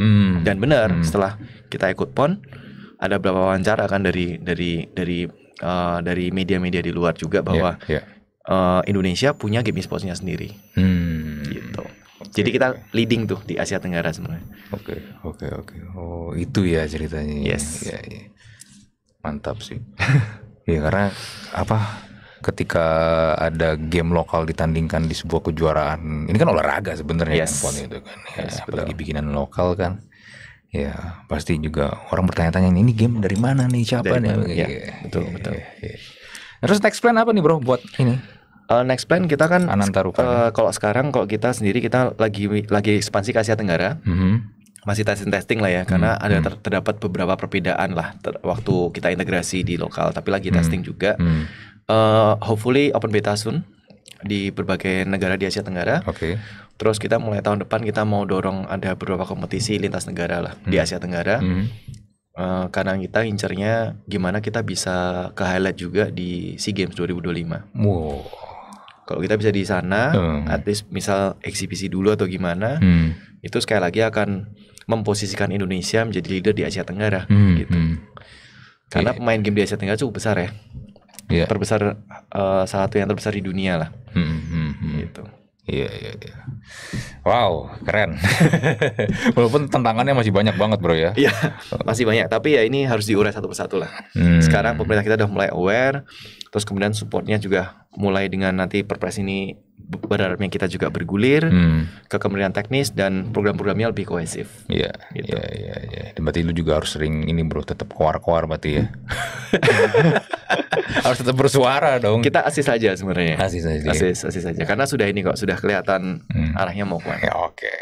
Hmm. Dan benar, hmm. setelah kita ikut pon, ada beberapa wawancara kan dari dari dari uh, dari media-media di luar juga iya, bahwa yeah, iya. yeah. Uh, Indonesia punya game esportsnya sendiri. Hmm. Gitu. Okay. Jadi kita leading tuh di Asia Tenggara sebenarnya. Oke, okay, oke, okay, oke. Okay. Oh, itu ya ceritanya. Ya. Yes. Ya, ya. Mantap sih. ya karena apa? Ketika ada game lokal ditandingkan di sebuah kejuaraan, ini kan olahraga sebenarnya yes. handphone itu kan. Ya, yes, apalagi bikinan lokal kan ya pasti juga orang bertanya-tanya ini game dari mana nih siapa dari nih Ya, ya, betul ya, betul. Ya, ya. Terus next plan apa nih bro buat ini? Uh, next plan kita kan Uh, kalau sekarang kalau kita sendiri kita lagi lagi ekspansi ke Asia Tenggara. Mm -hmm. Masih testing testing lah ya, karena mm-hmm. ada mm-hmm. ter terdapat beberapa perbedaan lah ter waktu kita integrasi di lokal, tapi lagi -hmm. testing juga. Mm -hmm. uh, hopefully open beta soon di berbagai negara di Asia Tenggara. Oke. Okay. Terus kita mulai tahun depan kita mau dorong ada beberapa kompetisi lintas negara lah hmm. di Asia Tenggara. Hmm. Uh, karena kita incernya gimana kita bisa ke highlight juga di SEA Games 2025. Wow. Kalau kita bisa di sana, hmm. at least misal eksibisi dulu atau gimana, hmm. itu sekali lagi akan memposisikan Indonesia menjadi leader di Asia Tenggara hmm. gitu. Hmm. Karena pemain iya. game di Asia Tenggara cukup besar ya yeah. terbesar uh, salah satu yang terbesar di dunia lah hmm, hmm, hmm. hmm. gitu Iya iya iya. Wow, keren. Walaupun tantangannya masih banyak banget, Bro ya. Iya, masih banyak, tapi ya ini harus diurai satu persatu lah. Hmm. Sekarang pemerintah kita udah mulai aware, terus kemudian supportnya juga mulai dengan nanti Perpres ini berharapnya kita juga bergulir hmm. ke kemudian teknis dan program-programnya lebih kohesif. Iya, gitu. iya, iya, iya, berarti lu juga harus sering ini bro, tetap koar-koar berarti ya. harus tetap bersuara dong. Kita asis saja sebenarnya. Asis saja. Asis, asis saja. Karena sudah ini kok, sudah kelihatan hmm. arahnya mau kemana. Ya, oke. Okay.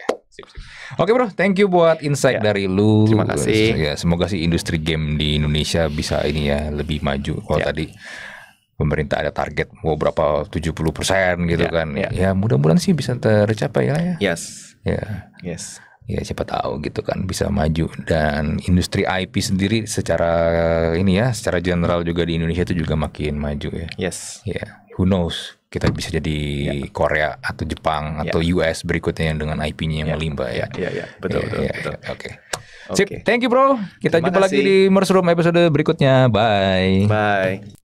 Oke okay bro, thank you buat insight ya. dari lu. Terima kasih. Ya, semoga sih industri game di Indonesia bisa ini ya lebih maju. Kalau ya. tadi pemerintah ada target mau berapa 70% gitu yeah, kan. Yeah. Ya mudah-mudahan sih bisa tercapai lah ya. Yes. Ya. Yes. Ya siapa tahu gitu kan bisa maju dan industri IP sendiri secara ini ya, secara general juga di Indonesia itu juga makin maju ya. Yes. Ya, who knows kita bisa jadi yeah. Korea atau Jepang yeah. atau US berikutnya dengan IP-nya yang yeah. melimpah ya. Iya, yeah, iya, yeah. betul, yeah, betul, yeah, betul. Ya. Oke. Okay. Sip, thank you bro. Kita Terima jumpa kasih. lagi di Merserum episode berikutnya. Bye. Bye.